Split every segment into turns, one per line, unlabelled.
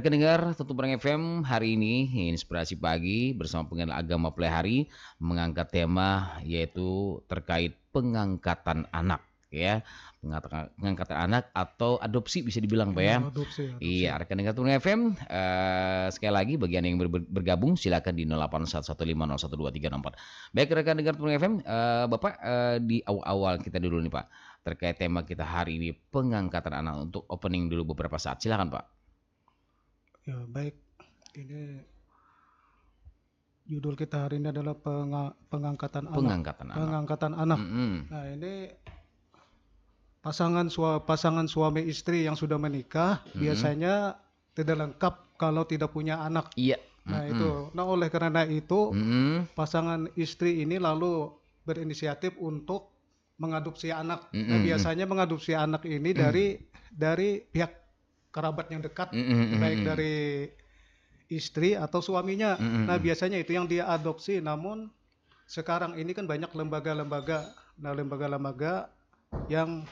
dengar Tentu Perang FM hari ini Inspirasi Pagi bersama pengenal agama Plehari mengangkat tema yaitu terkait pengangkatan anak ya pengangkatan anak atau adopsi bisa dibilang pak ya
hmm, iya
rekan dengar Tuning FM uh, eh, sekali lagi bagian yang ber bergabung silakan di 0811501234 baik rekan dengar Tuning FM uh, eh, bapak uh, di awal-awal kita dulu nih pak terkait tema kita hari ini pengangkatan anak untuk opening dulu beberapa saat silakan pak
Ya, baik. Ini judul kita hari ini adalah penga pengangkatan, pengangkatan anak. anak. Pengangkatan anak. Mm -hmm. Nah, ini pasangan su pasangan suami istri yang sudah menikah mm -hmm. biasanya tidak lengkap kalau tidak punya anak. Iya. Nah, mm -hmm. itu. Nah, oleh karena itu, mm -hmm. pasangan istri ini lalu berinisiatif untuk mengadopsi anak. Mm -hmm. Nah, biasanya mengadopsi anak ini mm -hmm. dari dari pihak kerabat yang dekat mm
-hmm. baik mm. dari
istri atau suaminya. Mm -hmm. Nah, mm. biasanya itu yang dia adopsi. Namun sekarang ini kan banyak lembaga-lembaga. Nah, lembaga-lembaga yang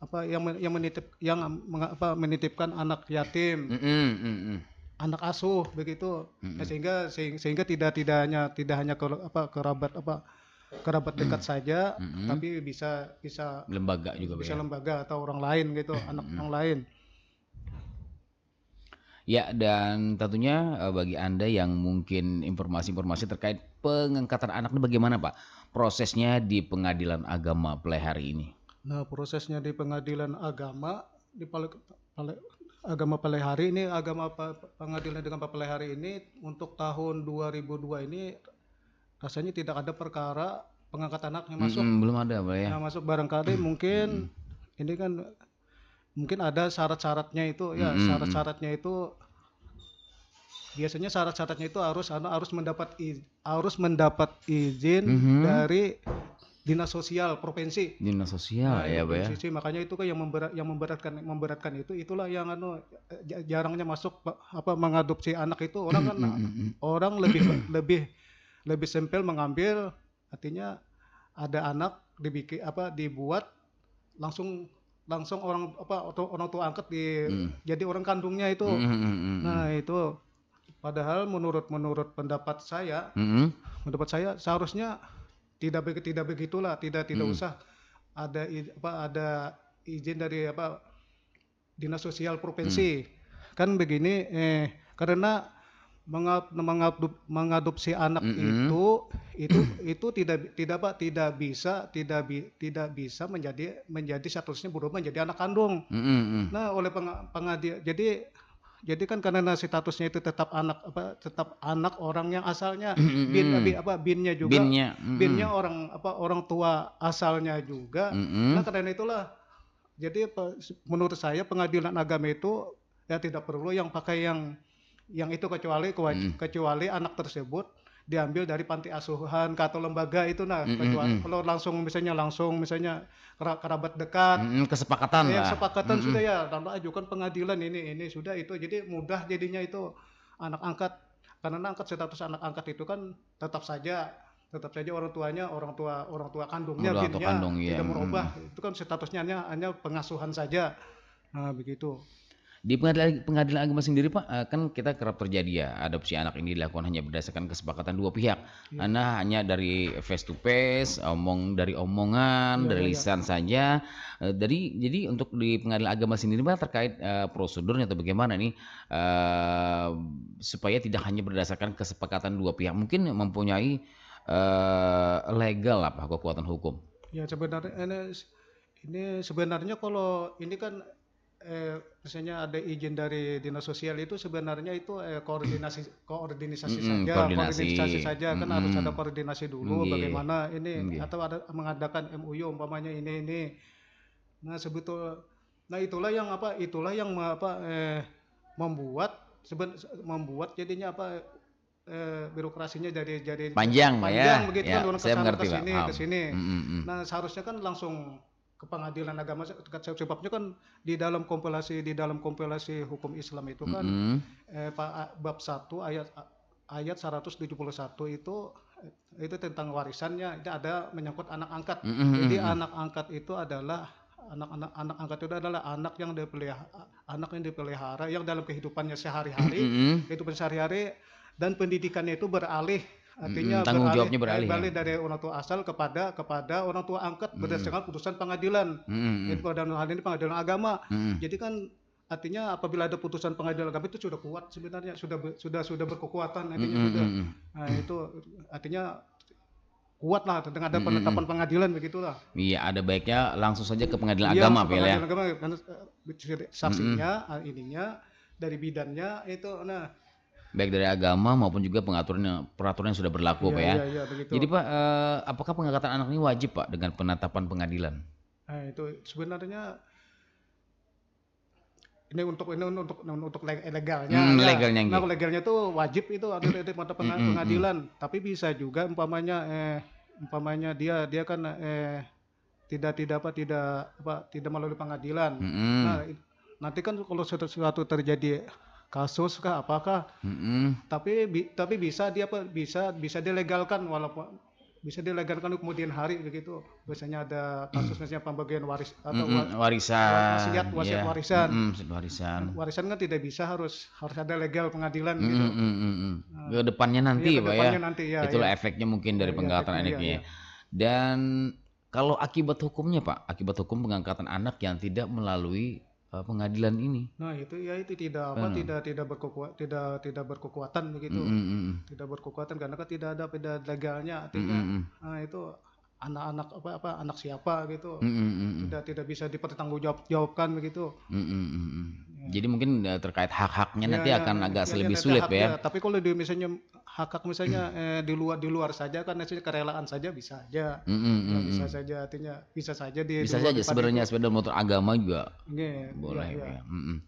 apa yang men, yang menitip yang apa menitipkan anak yatim.
Mm -hmm.
Anak asuh begitu. Mm -hmm. nah, sehingga sehingga tidak tidaknya tidak hanya ke, apa kerabat apa kerabat dekat mm-hmm. saja, mm-hmm. tapi bisa bisa
lembaga juga bisa ya.
lembaga atau orang lain gitu, mm-hmm. anak orang lain.
Ya, dan tentunya eh, bagi Anda yang mungkin informasi-informasi terkait pengangkatan anak ini bagaimana, Pak? Prosesnya di Pengadilan Agama play hari ini.
Nah, prosesnya di Pengadilan Agama di Pale, Pale, Agama play hari ini agama pengadilan dengan play hari ini untuk tahun 2002 ini rasanya tidak ada perkara pengangkatan anak yang masuk. -hmm,
belum ada, Pak ya. Yang nah,
masuk barangkali mungkin -hmm. ini kan mungkin ada syarat-syaratnya itu ya mm-hmm. syarat-syaratnya itu biasanya syarat-syaratnya itu harus anu, harus mendapat harus mendapat izin mm-hmm. dari dinas sosial provinsi dinas sosial nah, ya pak ya makanya itu kan yang memberat yang memberatkan memberatkan itu itulah yang anu jarangnya masuk apa mengadopsi anak itu orang kan mm-hmm, mm-hmm, mm-hmm. orang lebih lebih lebih sempel mengambil artinya ada anak dibikin apa dibuat langsung langsung orang apa orang tua angkat di hmm. jadi orang kandungnya itu. Hmm, hmm,
hmm, hmm, nah,
itu padahal menurut menurut pendapat saya, hmm. pendapat saya seharusnya tidak begitu tidak begitulah, tidak tidak hmm. usah ada apa ada izin dari apa dinas sosial provinsi. Hmm. Kan begini eh karena mengadopsi anak -hmm. itu itu itu tidak tidak pak tidak bisa tidak bi, tidak bisa menjadi menjadi statusnya berubah menjadi anak kandung. Mm -hmm. Nah oleh peng, pengadil jadi jadi kan karena statusnya itu tetap anak apa tetap anak orang yang asalnya mm -hmm. bin, mm. bin apa binnya juga binnya, mm -hmm. binnya orang apa orang tua asalnya juga. Mm -hmm. Nah karena itulah jadi menurut saya pengadilan agama itu ya tidak perlu yang pakai yang yang itu kecuali mm. kecuali anak tersebut diambil dari panti asuhan atau lembaga itu nah mm -hmm. kalau langsung misalnya langsung misalnya kerabat dekat
mm -hmm. kesepakatan ya, lah. kesepakatan mm -hmm. sudah ya
tanpa ajukan pengadilan ini ini sudah itu jadi mudah jadinya itu anak angkat karena anak angkat status anak angkat itu kan tetap saja tetap saja orang tuanya orang tua orang tua kandungnya gitu kandung, ya. tidak merubah mm -hmm. itu kan statusnya hanya hanya pengasuhan saja nah begitu
di pengadilan, pengadilan agama sendiri Pak, eh, kan kita kerap terjadi ya adopsi anak ini dilakukan hanya berdasarkan kesepakatan dua pihak. Ya. Nah, hanya dari face to face, omong dari omongan, ya, dari iya. lisan ya. saja. Eh, jadi, jadi untuk di pengadilan agama sendiri Pak terkait uh, prosedurnya atau bagaimana nih uh, supaya tidak hanya berdasarkan kesepakatan dua pihak, mungkin mempunyai uh, legal apa kekuatan hukum.
Ya sebenarnya ini sebenarnya kalau ini kan eh, misalnya ada izin dari dinas sosial itu sebenarnya itu eh, koordinasi koordinasi mm -hmm, saja koordinasi, koordinasi saja mm -hmm. kan harus ada koordinasi dulu mm -hmm. bagaimana ini mm -hmm. atau ada mengadakan MUU umpamanya ini ini nah sebetul nah itulah yang apa itulah yang apa eh, membuat seben, membuat jadinya apa eh, birokrasinya jadi jadi panjang ya. panjang ya. begitu ya, kan ke sini kesini kesini mm -hmm. nah seharusnya kan langsung ke pengadilan agama sebabnya kan di dalam kompilasi di dalam kompilasi hukum Islam itu kan mm -hmm. eh, Pak bab 1 ayat ayat 171 itu eh, itu tentang warisannya itu ada menyangkut anak angkat. Mm -hmm. Jadi anak angkat itu adalah anak-anak anak angkat itu adalah anak yang dipelihara anak yang dipelihara yang dalam kehidupannya sehari-hari, mm -hmm. kehidupan sehari-hari dan pendidikannya itu beralih Artinya hmm, tanggung jawabnya eh, beralih, beralih ya? dari orang tua asal kepada kepada orang tua angkat hmm. berdasarkan putusan pengadilan. Hmm. Jadi pada hal ini pengadilan agama. Hmm. Jadi kan artinya apabila ada putusan pengadilan agama itu sudah kuat sebenarnya sudah sudah sudah berkekuatan artinya -hmm. sudah nah, itu artinya kuat lah tentang ada penetapan -hmm. pengadilan begitulah
iya ada baiknya langsung saja ke pengadilan iya, ya, agama pengadilan ya
agama, saksinya -hmm. ininya dari bidannya itu nah
baik dari agama maupun juga pengaturan yang peraturan yang sudah berlaku, iya, iya, ya, Pak ya. ya, ya Jadi Pak, eh, apakah pengangkatan anak ini wajib, Pak, dengan penetapan pengadilan?
Nah, itu sebenarnya ini untuk ini untuk untuk legalnya. Hmm, ya. legalnya. Nah, gitu. legalnya itu wajib itu ada di hmm. hmm, hmm, pengadilan, tapi bisa juga umpamanya eh umpamanya dia dia kan eh tidak tidak apa tidak apa tidak melalui pengadilan. Hmm. Nah, nanti kan kalau sesuatu terjadi kasus kah apakah
mm-hmm.
tapi bi, tapi bisa dia bisa bisa dilegalkan walaupun bisa dilegalkan kemudian hari begitu biasanya ada kasus mm. misalnya pembagian waris atau mm-hmm. warisan wasiat wasiat yeah. warisan
mm-hmm. warisan
warisan kan tidak bisa harus harus ada legal pengadilan mm-hmm. gitu
mm-hmm. Nah, depannya nanti ya, pak ya nanti, ya itulah iya. efeknya mungkin dari ya, pengangkatan ya, anaknya ya. Iya. dan kalau akibat hukumnya pak akibat hukum pengangkatan anak yang tidak melalui uh, pengadilan ini.
Nah itu ya itu tidak apa nah. tidak tidak berkekuat tidak tidak berkekuatan begitu, mm -hmm. tidak berkekuatan karena kan tidak ada beda legalnya, mm, tidak mm -hmm. nah, itu anak-anak apa apa anak siapa gitu, mm
-hmm. tidak
tidak bisa dipertanggungjawabkan begitu.
Mm -hmm. ya. Jadi mungkin eh, terkait hak-haknya ya, nanti ya, akan agak ya, lebih sulit ya. ya.
Tapi kalau di misalnya hak hak misalnya eh, di luar di luar saja kan nasinya kerelaan saja bisa aja
mm, mm, nah, mm, bisa mm. saja
artinya bisa saja di bisa saja sebenarnya
sepeda motor agama juga
yeah, boleh yeah, yeah.
Mm, mm.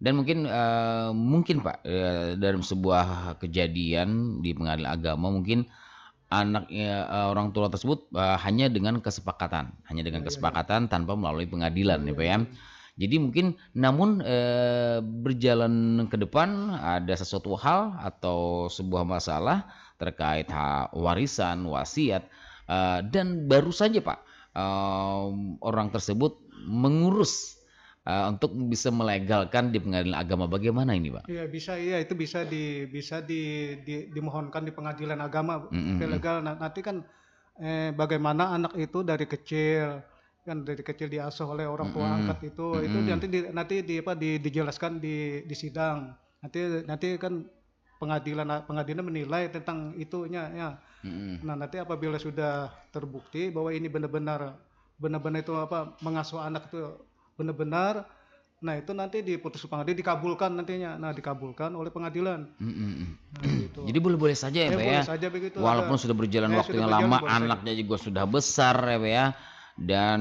dan mungkin uh, mungkin pak ya, dalam sebuah kejadian di pengadilan agama mungkin anaknya uh, orang tua tersebut uh, hanya dengan kesepakatan hanya dengan yeah, iya. kesepakatan yeah, tanpa melalui pengadilan yeah, ya pak ya iya, iya. Jadi mungkin namun e, berjalan ke depan ada sesuatu hal atau sebuah masalah terkait warisan, wasiat e, dan baru saja Pak e, orang tersebut mengurus e, untuk bisa melegalkan di pengadilan agama. Bagaimana ini Pak?
Iya bisa iya itu bisa di bisa di, di dimohonkan di pengadilan agama mm -hmm. legal. Nah, nanti kan eh, bagaimana anak itu dari kecil kan dari kecil diasuh oleh orang tua mm -hmm. angkat itu mm -hmm. itu nanti di, nanti di apa di, dijelaskan di di sidang nanti nanti kan pengadilan pengadilan menilai tentang itunya ya mm -hmm. nah nanti apabila sudah terbukti bahwa ini benar-benar benar-benar itu apa mengasuh anak itu benar-benar nah itu nanti diputus pengadilan dikabulkan nantinya nah dikabulkan oleh pengadilan
mm -hmm. nah, gitu. jadi boleh-boleh saja ya, ya, ya. saja begitu, walaupun ada. sudah berjalan ya, waktu yang lama anaknya saja. juga sudah besar ya, ya dan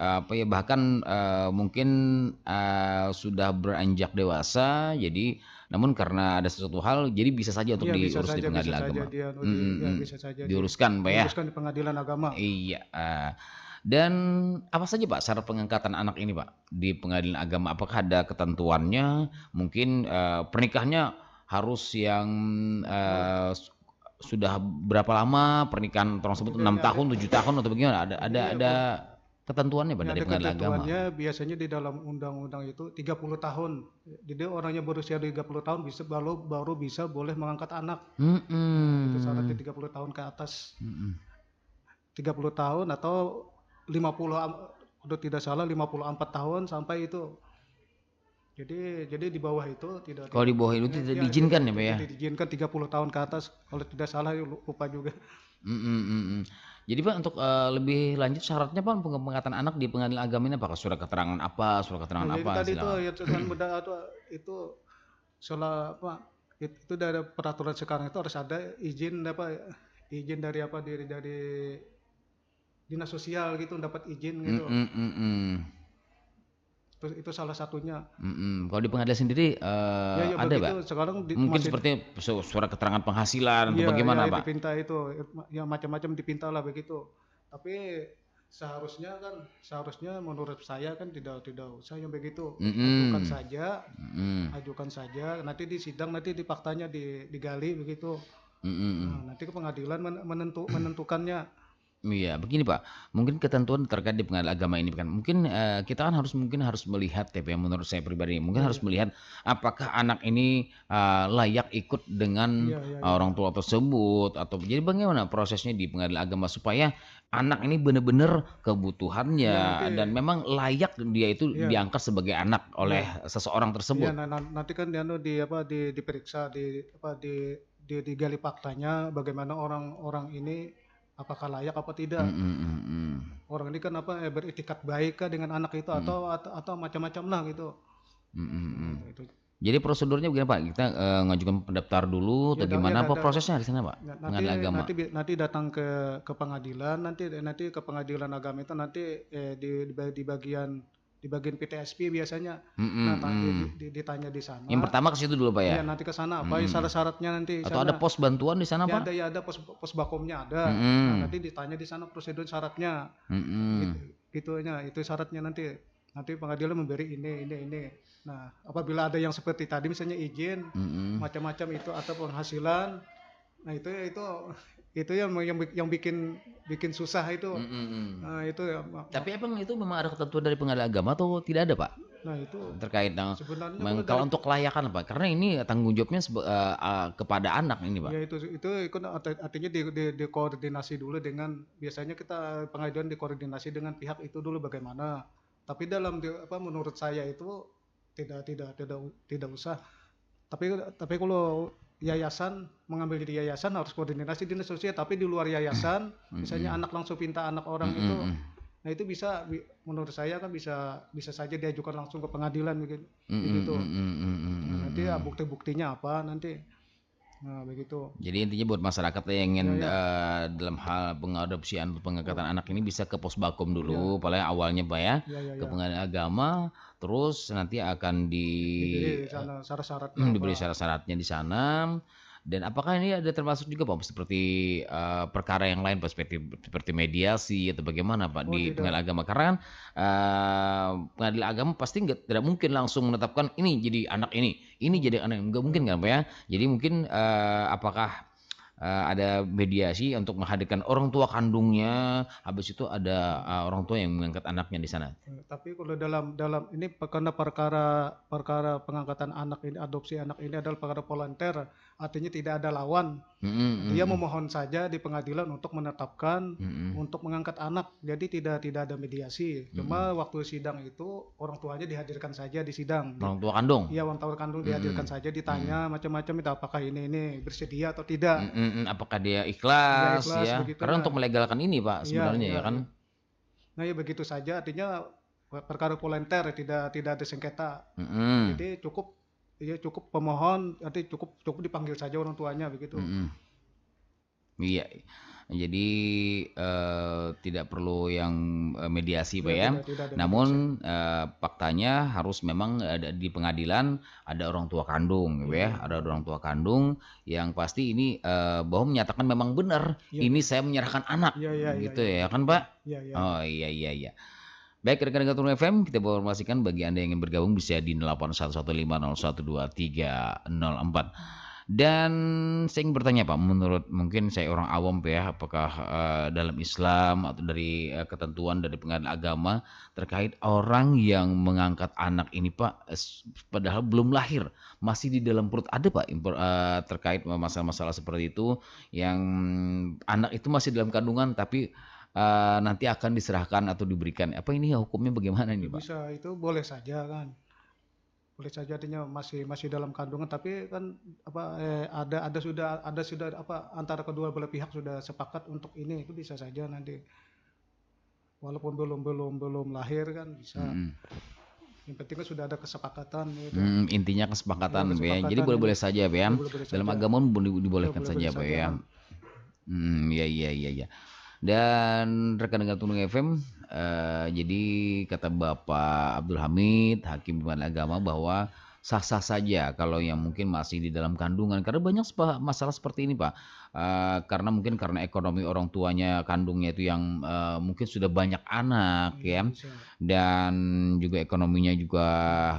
apa ya bahkan uh, mungkin uh, sudah beranjak dewasa jadi namun karena ada sesuatu hal jadi bisa saja untuk ya, diurus di pengadilan agama. Saja bisa saja iya, diuruskan Pak ya. Diuruskan di pengadilan agama. Iya. Uh, dan apa saja Pak syarat pengangkatan anak ini Pak di pengadilan agama apakah ada ketentuannya? Mungkin uh, pernikahannya harus yang uh, sudah berapa lama pernikahan tersebut enam tahun tujuh tahun atau bagaimana ada ada iya, ada ketentuannya pada dari pengadilan agama?
biasanya di dalam undang-undang itu tiga puluh tahun. Jadi orangnya berusia puluh tahun bisa baru baru bisa boleh mengangkat anak.
Mm -mm. Itu syaratnya
30 tahun ke atas. Mm puluh 30 tahun atau lima 50 kalau tidak salah lima puluh empat tahun sampai itu jadi jadi di bawah itu tidak Kalau di bawah itu iya, tidak iya, diizinkan iya, ya, Pak ya. Tidak diizinkan 30 tahun ke atas kalau tidak salah lupa
juga. Mm -mm. Jadi Pak untuk uh, lebih lanjut syaratnya Pak pengangkatan anak di pengadilan agama ini apakah Surat keterangan apa? Surat keterangan nah, apa? Tadi itu ya
muda itu itu salah apa? Itu, dari peraturan sekarang itu harus ada izin apa izin dari apa dari dari dinas sosial gitu dapat izin gitu. -mm,
mm -mm
itu salah satunya.
Mm-mm. Kalau di pengadilan sendiri uh, ya, ya, ada pak? Sekarang di, mungkin masih, seperti surat keterangan penghasilan ya, atau iya, bagaimana ya, pak?
Dipinta itu, ya macam-macam dipinta lah begitu. Tapi seharusnya kan, seharusnya menurut saya kan tidak tidak usah yang begitu. mm hmm Ajukan saja, mm hmm ajukan saja. Nanti di sidang nanti di faktanya digali begitu.
mm hmm Nah,
nanti ke pengadilan menentu, menentukannya.
Iya, begini Pak, mungkin ketentuan terkait di pengadilan agama ini kan, mungkin eh, kita kan harus mungkin harus melihat ya, ya menurut saya pribadi, mungkin harus iya. melihat apakah anak ini eh, layak ikut dengan ya, ya, ya. orang tua tersebut atau jadi bagaimana prosesnya di pengadilan agama supaya anak ini benar-benar ya, nanti kebutuhannya dan memang layak dia itu ya. diangkat sebagai anak oleh ya. seseorang iya, tersebut. Ya,
nanti kan dia di apa di diperiksa di apa di di digali faktanya bagaimana orang-orang ini apakah layak apa tidak mm,
mm, mm, mm,
orang ini kan apa eh, beritikat baik dengan anak itu atau mm. atau, atau macam-macam lah gitu
hmm, itu jadi prosedurnya begini Pak, kita uh, ngajukan pendaftar dulu ya, atau iya, gimana? Ya, apa prosesnya di sana Pak? Nah, nanti, agama. Nanti,
nanti datang ke ke pengadilan, nanti nanti ke pengadilan agama itu nanti eh, di, di di bagian di bagian PTSP biasanya
mm -hmm. nah, tanya, -hmm.
di, ditanya di sana. Yang
pertama ke situ dulu Pak ya. Iya, nanti ke sana apa mm. syarat-syaratnya
nanti Atau sana. ada pos bantuan di sana ya, Pak? Ada ya ada pos pos bakomnya ada. Mm -hmm. nah, nanti ditanya di sana prosedur syaratnya.
Mm -hmm. gitu,
gitu itu syaratnya nanti nanti pengadilan memberi ini ini ini. Nah, apabila ada yang seperti tadi misalnya izin mm -hmm. macam-macam itu atau penghasilan Nah, itu itu itu yang yang yang bikin bikin susah itu mm -hmm. nah, itu ya
tapi emang itu memang ada ketentuan dari pengadilan agama atau tidak ada pak nah itu terkait dengan sebenarnya kalau untuk kelayakan pak karena ini tanggung jawabnya uh, uh, kepada anak ini pak
ya itu itu ikut artinya di, di, di koordinasi dulu dengan biasanya kita pengajuan dikoordinasi dengan pihak itu dulu bagaimana tapi dalam apa menurut saya itu tidak tidak tidak tidak usah tapi tapi kalau yayasan mengambil di yayasan harus koordinasi dinas sosial tapi di luar yayasan mm-hmm. misalnya anak langsung pinta anak orang mm-hmm. itu nah itu bisa menurut saya kan bisa bisa saja diajukan langsung ke pengadilan begitu
mm-hmm. gitu mm-hmm. nanti ya
bukti buktinya apa nanti Nah, begitu.
Jadi intinya buat masyarakat yang ingin ya, ya. Uh, dalam hal pengadopsian pengangkatan ya. anak ini bisa ke pos bakum dulu, ya. paling awalnya Pak ya, ya, ya, ya. ke iya. pengadilan agama, Terus nanti akan di diberi syarat-syaratnya. Hmm, diberi syarat-syaratnya di sana. Dan apakah ini ada termasuk juga Pak seperti uh, perkara yang lain perspektif seperti mediasi atau bagaimana Pak oh, di tidak. pengadilan agama? Karena uh, pengadilan agama pasti enggak tidak mungkin langsung menetapkan ini jadi anak ini, ini jadi anak nggak mungkin kan Pak ya? Jadi mungkin uh, apakah uh, ada mediasi untuk menghadirkan orang tua kandungnya habis itu ada uh, orang tua yang mengangkat anaknya di sana
hmm, tapi kalau dalam dalam ini karena perkara perkara pengangkatan anak ini adopsi anak ini adalah perkara volunteer artinya tidak ada lawan. Mm-hmm. Dia memohon saja di pengadilan untuk menetapkan mm-hmm. untuk mengangkat anak. Jadi tidak tidak ada mediasi. Mm-hmm. Cuma waktu sidang itu orang tuanya dihadirkan saja di sidang. Orang tua kandung. Iya, orang tua kandung mm-hmm. dihadirkan saja ditanya mm-hmm. macam-macam itu apakah ini ini bersedia atau tidak.
Mm-hmm. Apakah dia ikhlas, dia ikhlas ya? Begitu, Karena nah. untuk melegalkan ini, Pak, iya, sebenarnya ya, ya, ya kan. Iya.
Nah, ya begitu saja artinya perkara polenter tidak tidak ada sengketa. Mm-hmm. Jadi cukup ya cukup pemohon nanti cukup cukup dipanggil saja orang tuanya begitu. Mm -hmm.
Iya. Jadi uh, tidak perlu yang eh, mediasi, Pak ya. Tidak, tidak, Namun uh, faktanya harus memang ada di pengadilan ada orang tua kandung, gitu ya. Ada orang tua kandung yang pasti ini uh, bahwa menyatakan memang benar ya. ini saya menyerahkan anak, ya, ya, gitu ya, ya, ya. kan Pak? Ya, ya. Oh iya iya iya. Baik rekan-rekan Turun FM, kita informasikan bagi Anda yang ingin bergabung bisa di 08115012304. Dan saya ingin bertanya Pak, menurut mungkin saya orang awam ya, apakah uh, dalam Islam atau dari uh, ketentuan dari pengadilan agama terkait orang yang mengangkat anak ini Pak, padahal belum lahir, masih di dalam perut ada Pak impor, uh, terkait masalah-masalah seperti itu yang anak itu masih dalam kandungan tapi uh, nanti akan diserahkan atau diberikan. Apa ini ya hukumnya bagaimana nih, ya, Pak?
Bisa itu boleh saja kan. Boleh saja artinya masih masih dalam kandungan tapi kan apa eh, ada ada sudah ada sudah apa antara kedua belah pihak sudah sepakat untuk ini itu bisa saja nanti walaupun belum belum belum lahir kan bisa. Hmm. Yang penting kan sudah ada kesepakatan. Gitu.
Hmm, intinya kesepakatan, ya, kesepakatan ya. Jadi boleh-boleh saja, ya. Dalam agama pun dibolehkan saja, ya. Hmm, ya, ya, ya, ya. Dan rekan dengan Tunung FM, uh, eh, jadi kata Bapak Abdul Hamid, Hakim Bimbingan Agama bahwa sah-sah saja kalau yang mungkin masih di dalam kandungan karena banyak masalah seperti ini pak uh, karena mungkin karena ekonomi orang tuanya kandungnya itu yang uh, mungkin sudah banyak anak iya, ya, dan juga ekonominya juga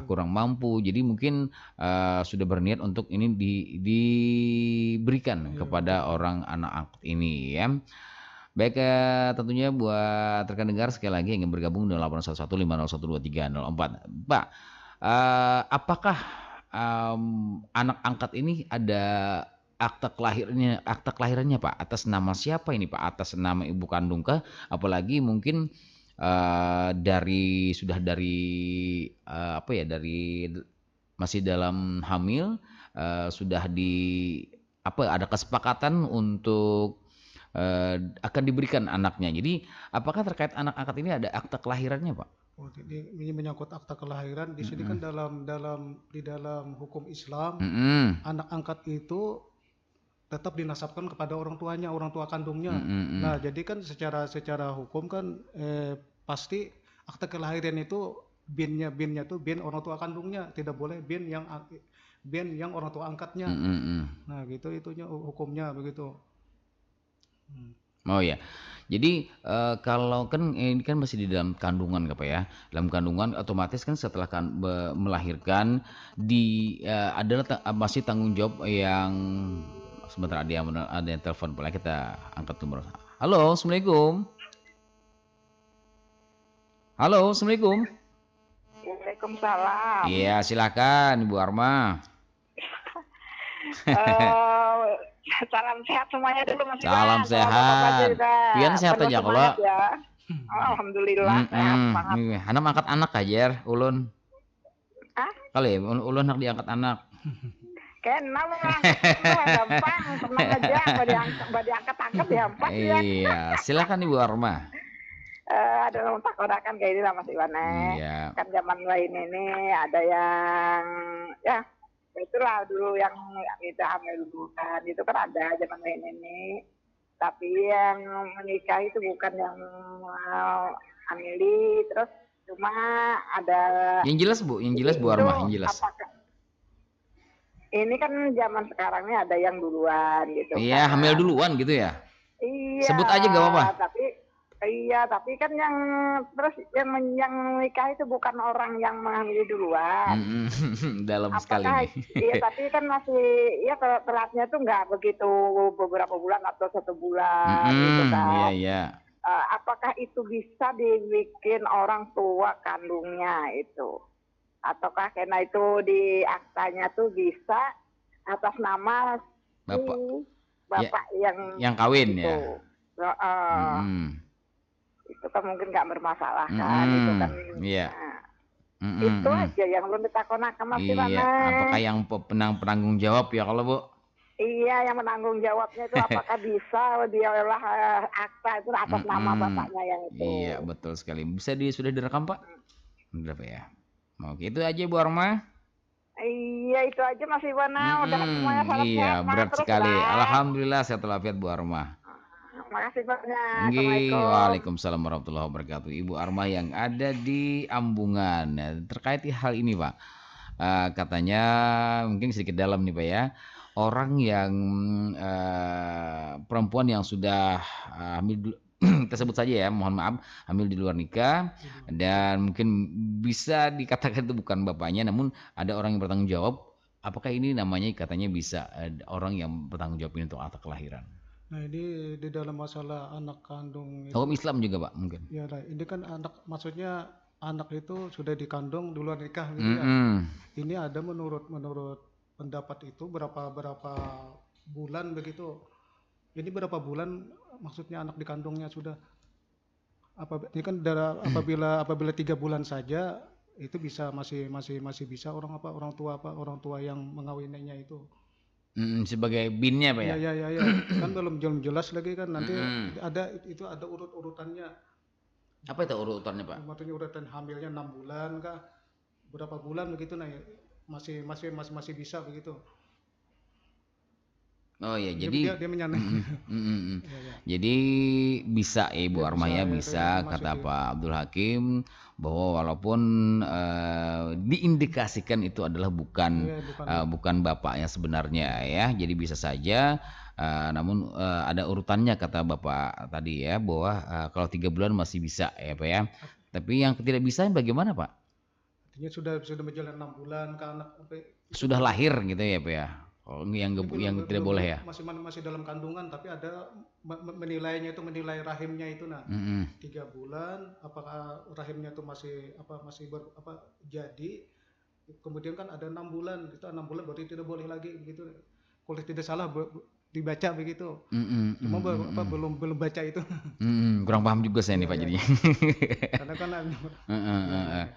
kurang mampu jadi mungkin uh, sudah berniat untuk ini di, diberikan iya, kepada orang anak angkat ini ya Baik eh, tentunya buat rekan dengar sekali lagi yang ingin bergabung 0811501234. Pak, eh, apakah um, anak angkat ini ada akta kelahirannya akta kelahirannya Pak atas nama siapa ini Pak atas nama ibu kandung kah apalagi mungkin uh, dari sudah dari uh, apa ya dari masih dalam hamil uh, sudah di apa ada kesepakatan untuk Eh, akan diberikan anaknya. Jadi apakah terkait anak angkat ini ada akta kelahirannya, Pak?
Oh, ini menyangkut akta kelahiran. Di sini mm -hmm. kan dalam dalam di dalam hukum Islam, mm -hmm. anak angkat itu tetap dinasabkan kepada orang tuanya, orang tua kandungnya. Mm -hmm. Nah, jadi kan secara secara hukum kan eh, pasti akta kelahiran itu binnya binnya tuh bin orang tua kandungnya, tidak boleh bin yang bin yang orang tua angkatnya. Mm -hmm. Nah, gitu itunya hukumnya begitu.
Oh ya. Jadi, eh, kalau kan ini kan masih di dalam kandungan apa ya. Dalam kandungan otomatis kan setelah kan be melahirkan di eee, eh, adalah ta masih tanggung jawab yang sebentar ada yang ada yang telepon boleh kita angkat nomor. Halo, Assalamualaikum. Halo, Assalamualaikum.
Waalaikumsalam.
Iya, silakan Ibu Arma.
Eh, Salam sehat semuanya dulu Mas Salam sehat. Pian sehat aja kalau. Ya. Alhamdulillah sehat banget.
Iya, anak angkat anak aja, ulun. Ah? Kali ulun nak diangkat anak.
Kenal, lah, gampang, senang aja, mau diangkat-angkat ya,
ya, Iya, silakan Ibu Arma.
Uh, ada nomor takorakan kayak ini lah Mas Iwan. Iya. Kan zaman lain ini ada yang ya itulah dulu yang kita hamil duluan itu kan ada zaman nenek-nenek tapi yang menikah itu bukan yang uh, eh, hamili terus cuma ada yang jelas
bu yang jelas bu Arma yang jelas
ini kan zaman sekarang ini ada yang duluan gitu iya kan. hamil
duluan gitu ya
iya sebut aja gak apa-apa tapi Iya, tapi kan yang terus yang yang nikah itu bukan orang yang mengambil duluan.
Mm-hmm. Dalam Apakah, sekali. Iya, tapi
kan masih ya telatnya tuh nggak begitu beberapa bulan atau satu bulan mm-hmm. gitu kan. Iya, iya. Eh, apakah itu bisa dibikin orang tua kandungnya itu? Ataukah karena itu di aktanya tuh bisa atas nama bapak, si bapak ya, yang yang kawin itu. ya? Uh, hmm itu kan mungkin nggak bermasalah kan hmm itu kan yeah.
mm-hmm. itu aja
yang konak sama Mas iya. apakah yang
penang penanggung jawab ya kalau bu
Iya, yang menanggung jawabnya itu apakah bisa dia olah eh, akta itu atas mm-hmm. nama bapaknya yang itu.
Iya, betul sekali. Bisa di sudah direkam, Pak? Mm. Berapa ya? Oke, itu aja Bu Arma.
Iya itu aja Mas Iwana nah, hmm, udah semuanya salam Iya berat sekali.
Lah. Alhamdulillah telah lihat Bu Arma.
Makasih banyak.
Assalamualaikum. Waalaikumsalam warahmatullahi wabarakatuh. Ibu Arma yang ada di Ambungan. Nah, terkait hal ini, Pak. Uh, katanya mungkin sedikit dalam nih, Pak ya. Orang yang uh, perempuan yang sudah uh, hamil tersebut saja ya, mohon maaf, hamil di luar nikah mm-hmm. dan mungkin bisa dikatakan itu bukan bapaknya namun ada orang yang bertanggung jawab. Apakah ini namanya katanya bisa uh, orang yang bertanggung jawab ini untuk akta kelahiran?
Nah ini di dalam masalah anak kandung Hukum
Islam juga pak mungkin.
ya lah, ini kan anak maksudnya anak itu sudah dikandung duluan nikah gitu mm -hmm. ya. Ini ada menurut menurut pendapat itu berapa berapa bulan begitu. Ini berapa bulan maksudnya anak dikandungnya sudah apa ini kan darah, apabila apabila tiga bulan saja itu bisa masih masih masih bisa orang apa orang tua apa orang tua yang mengawininya itu
Mm, sebagai binnya pak ya?
Ya ya ya, kan belum jelas jelas lagi kan nanti mm. ada itu ada urut urutannya.
Apa itu urut urutannya pak?
Maksudnya urutan hamilnya enam bulan kah? Berapa bulan begitu nah ya, masih masih masih masih bisa begitu.
Oh iya, jadi, dia, dia Mm, mm, mm, mm. ya, Jadi bisa ya eh, Ibu Arma ya bisa, ya, ya, kata ya. Pak Abdul Hakim bahwa walaupun uh, diindikasikan itu adalah bukan ya, bukan. Uh, bukan bapaknya sebenarnya ya. Jadi bisa saja Uh, namun uh, ada urutannya kata Bapak tadi ya bahwa uh, kalau tiga bulan masih bisa ya Pak ya. Tapi yang tidak bisa bagaimana Pak?
Artinya sudah sudah berjalan enam bulan ke anak
sudah lahir gitu ya Pak ya Oh, yang ge- yang belum, tidak boleh ya?
Masih masih dalam kandungan, tapi ada menilainya itu menilai rahimnya itu nah mm-hmm. tiga bulan, apakah rahimnya itu masih apa masih ber, apa jadi? Kemudian kan ada enam bulan, itu enam bulan berarti tidak boleh lagi gitu. boleh tidak salah be, dibaca begitu.
Mm-hmm. Cuma
mm-hmm. apa belum belum baca itu.
Mm-hmm. Kurang paham juga saya ini nih Pak iya, jadi iya. Karena kan. mm-hmm.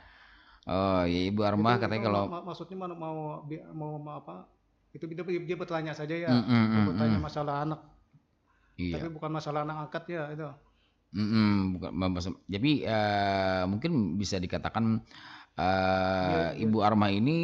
Oh, ya Ibu Arma katanya kalau mak-
maksudnya mau mau mau apa itu dia, dia bertanya saja ya mm, mm, mm, bertanya mm. masalah anak iya. tapi bukan masalah anak angkat ya itu
mm, mm, bukan jadi uh, mungkin bisa dikatakan Uh, ya, ya. Ibu Arma ini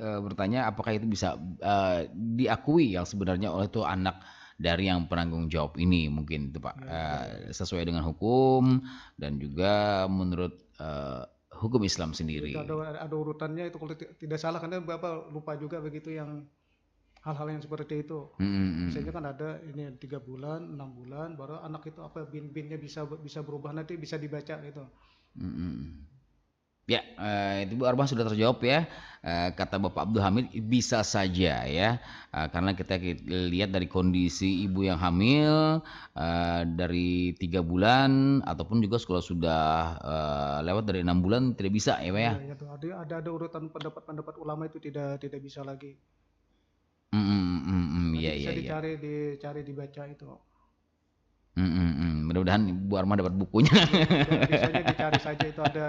uh, bertanya apakah itu bisa uh, diakui yang sebenarnya oleh tuh anak dari yang penanggung jawab ini mungkin itu Pak ya, ya. Uh, sesuai dengan hukum dan juga menurut uh, hukum Islam sendiri.
Ada, ada urutannya itu kalau tidak salah karena Bapak lupa juga begitu yang hal-hal yang seperti itu.
Hmm, hmm, hmm. Misalnya
kan ada ini tiga bulan, enam bulan, baru anak itu apa bin-binnya bisa bisa berubah nanti bisa dibaca gitu.
Hmm, hmm. Ya, eh, itu Bu Arman sudah terjawab ya. Eh, kata Bapak Abdul Hamid bisa saja ya. Eh, karena kita lihat dari kondisi ibu yang hamil eh, dari tiga bulan ataupun juga sekolah sudah lewat dari enam bulan tidak bisa ya Pak ya. ya,
ya ada, ada ada urutan pendapat-pendapat ulama itu tidak tidak bisa lagi.
Mm -hmm. mhm, iya bisa iya iya. dicari
dicari dibaca itu.
Mm -hmm. mudah-mudahan Bu Arma dapat bukunya. Ya, bisa dicari
saja itu ada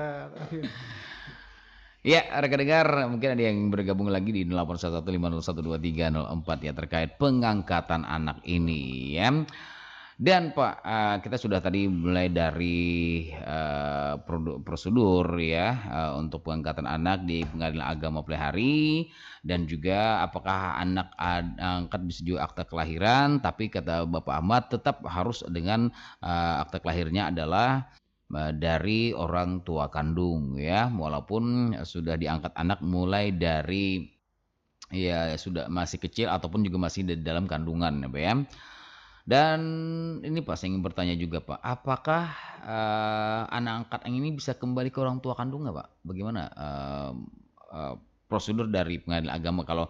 Ya, rekan dengar, mungkin ada yang bergabung lagi di 0815012304 ya terkait pengangkatan anak ini ya. Dan Pak, eh, kita sudah tadi mulai dari uh, prosedur ya eh, untuk pengangkatan anak di pengadilan agama Plehari dan juga apakah anak ad, angkat bisa juga akta kelahiran, tapi kata Bapak Ahmad tetap harus dengan akta kelahirannya adalah dari orang tua kandung ya, walaupun sudah diangkat anak mulai dari ya sudah masih kecil ataupun juga masih di dalam kandungan ya. Pak, ya. Dan ini Pak saya ingin bertanya juga Pak, apakah uh, anak angkat yang ini bisa kembali ke orang tua kandung nggak Pak? Bagaimana uh, uh, prosedur dari pengadilan agama kalau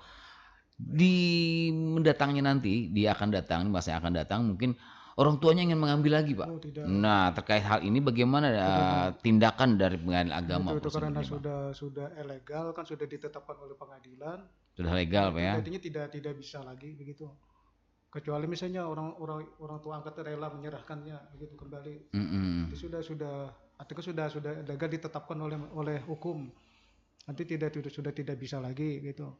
di mendatangnya nanti dia akan datang masa akan datang mungkin orang tuanya ingin mengambil lagi pak. Oh, Nah terkait hal ini bagaimana uh, tindakan dari pengadilan agama? Itu, karena ini,
sudah pak? sudah ilegal kan sudah ditetapkan oleh pengadilan.
Sudah legal pak ya.
Artinya tidak tidak bisa lagi begitu kecuali misalnya orang-orang orang tua angkat rela menyerahkannya begitu kembali mm-hmm. itu sudah sudah atau sudah sudah dagang ditetapkan oleh oleh hukum nanti tidak tidak sudah tidak bisa lagi gitu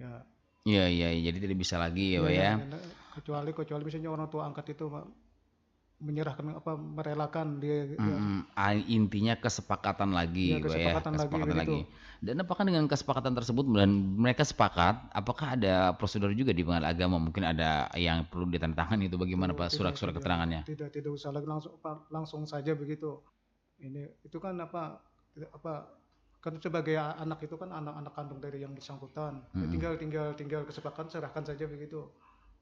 ya
iya iya, iya. jadi tidak bisa lagi ya, iya, ya,
ya. kecuali kecuali misalnya orang tua angkat itu menyerahkan apa merelakan dia hmm,
ya. intinya kesepakatan lagi ya, kesepakatan, ya, kesepakatan lagi, lagi. dan apakah dengan kesepakatan tersebut dan mereka sepakat apakah ada prosedur juga di pengadilan agama mungkin ada yang perlu ditandatangani itu bagaimana oh, pak surat-surat keterangannya
tidak tidak usah langsung langsung saja begitu ini itu kan apa apa kan sebagai anak itu kan anak-anak kandung dari yang bersangkutan hmm. tinggal tinggal tinggal kesepakatan serahkan saja begitu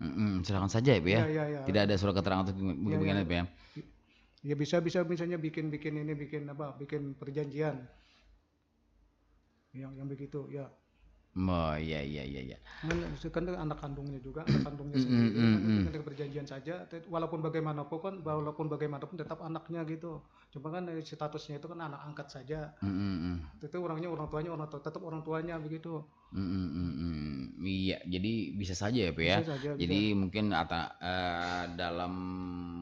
Mm, silakan saja ya, Bu, ya? Iya iya iya. Tidak ada surat keterangan atau iya, begini iya. ya,
ya? bisa bisa misalnya bikin-bikin ini bikin apa? Bikin perjanjian. Yang yang begitu ya.
Oh, iya iya iya iya.
Kan anak kandungnya juga, anak kandungnya sendiri kan mm, mm. dengan perjanjian saja walaupun bagaimanapun kan walaupun bagaimanapun tetap anaknya gitu cuma kan statusnya itu kan anak angkat saja
mm-hmm.
itu orangnya orang tuanya orang tua tetap orang tuanya begitu
mm-hmm. iya jadi bisa saja ya pak ya saja, jadi bisa. mungkin atau uh, eh, dalam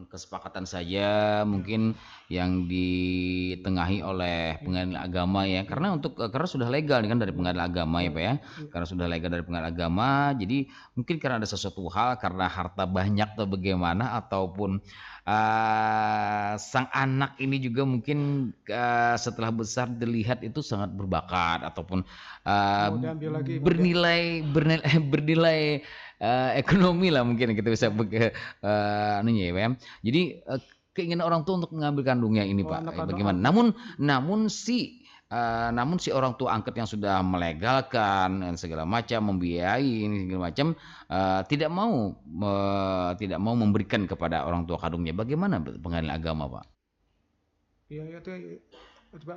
kesepakatan saja mungkin yang ditengahi oleh iya. pengadilan agama ya karena untuk eh, karena sudah legal kan dari pengadilan agama ya pak ya. Iya. karena sudah legal dari pengadilan agama jadi mungkin karena ada sesuatu hal karena harta banyak atau bagaimana ataupun uh, sang anak ini juga mungkin uh, setelah besar dilihat itu sangat berbakat ataupun uh, oh, lagi, bernilai, bernilai bernilai uh, ekonomi lah mungkin kita bisa uh, anunya ya. Jadi uh, keinginan orang tua untuk mengambil kandungnya ini oh, Pak anak bagaimana? Namun namun si Uh, namun si orang tua angkat yang sudah melegalkan dan segala macam membiayai ini segala macam uh, tidak mau uh, tidak mau memberikan kepada orang tua kandungnya bagaimana pengadilan agama pak
Iya iya, iya, iya,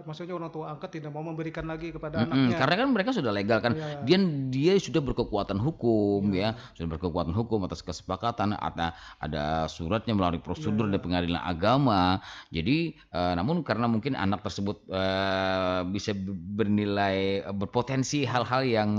maksudnya orang tua angkat tidak mau memberikan lagi kepada mm-hmm. anaknya. Karena kan
mereka sudah legal kan, yeah. dia dia sudah berkekuatan hukum yeah. ya, sudah berkekuatan hukum atas kesepakatan ada ada suratnya melalui prosedur yeah. dari pengadilan agama. Jadi, uh, namun karena mungkin anak tersebut uh, bisa bernilai eh, berpotensi hal-hal yang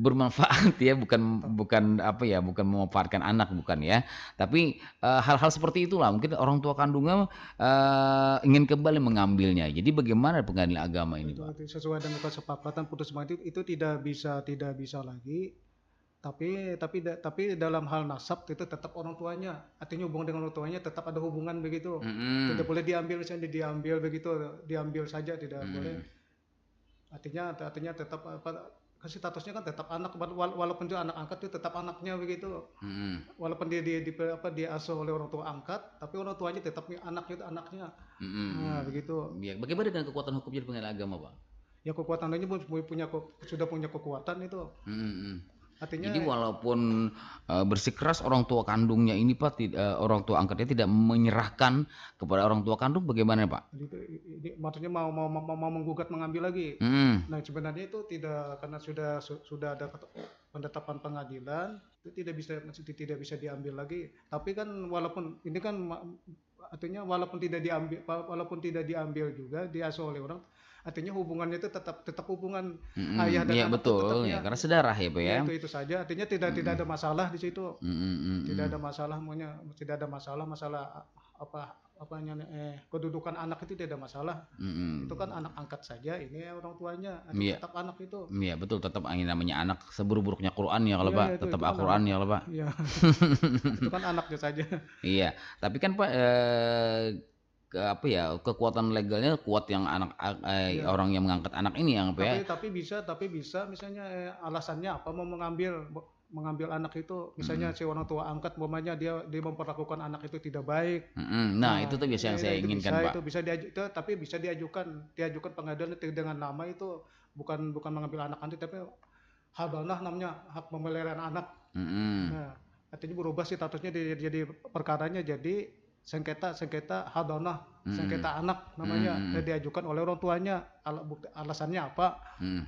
bermanfaat ya bukan bukan apa ya bukan memanfaatkan anak bukan ya tapi eh, hal-hal uh, seperti itulah mungkin orang tua kandungnya uh, ingin kembali mengambilnya jadi bagaimana pengadilan agama ini Pak?
sesuai dengan kesepakatan putus mati itu tidak bisa tidak bisa lagi tapi tapi tapi dalam hal nasab itu tetap orang tuanya artinya hubungan dengan orang tuanya tetap ada hubungan begitu
mm-hmm. tidak
boleh diambil misalnya diambil begitu diambil saja tidak mm-hmm. boleh artinya artinya tetap apa kan statusnya kan tetap anak walaupun dia anak angkat itu tetap anaknya begitu hmm. walaupun dia di, di apa dia asuh oleh orang tua angkat tapi orang tuanya tetap anaknya itu anaknya hmm. nah, begitu ya, bagaimana dengan
kekuatan hukumnya jadi pengadilan agama pak
ya kekuatan lainnya punya, punya sudah punya kekuatan itu
hmm. Artinya, Jadi walaupun uh, bersikeras orang tua kandungnya ini Pak tida, uh, eh, orang tua angkatnya tidak menyerahkan kepada orang tua kandung bagaimana Pak?
Ini, ini maksudnya mau mau mau, mau menggugat mengambil lagi. Hmm. Nah sebenarnya itu tidak karena sudah su, sudah ada penetapan pengadilan itu tidak bisa tidak bisa diambil lagi. Tapi kan walaupun ini kan artinya walaupun tidak diambil walaupun tidak diambil juga diasuh oleh orang artinya hubungannya itu tetap tetap hubungan
mm-hmm. ayah dan ya, anak betul tetap, ya, ya karena sedarah ya bu ya, iya, itu
itu saja artinya tidak mm-hmm. tidak ada masalah di situ
mm-hmm. tidak ada
masalah maunya tidak ada masalah masalah apa apa nyanyi, eh kedudukan anak itu tidak ada masalah.
Mm-hmm. Itu kan
anak angkat saja ini orang tuanya ya. tetap anak itu.
Iya, betul tetap angin namanya anak seburuk-buruknya Quran ya kalau iya, Pak, ya, tetap Al-Quran ya kalau Pak. Iya. itu kan anaknya saja. Iya, tapi kan Pak eh ke apa ya kekuatan legalnya kuat yang anak eh, iya. orang yang mengangkat anak ini yang apa ya
tapi, bisa tapi bisa misalnya eh, alasannya apa mau mengambil mengambil anak itu misalnya hmm. si orang tua angkat mamanya dia dia memperlakukan anak itu tidak baik
hmm. nah, nah itu tuh biasa yang ya, saya ya, inginkan bisa, pak itu
bisa diajukan itu, tapi bisa diajukan diajukan pengadilan dengan nama itu bukan bukan mengambil anak nanti tapi habanah namanya hak pemeliharaan anak hmm. nah, artinya berubah sih statusnya jadi, jadi perkaranya jadi sengketa sengketa hadonah hmm. sengketa anak namanya hmm. diajukan oleh orang tuanya al alasannya apa
hmm.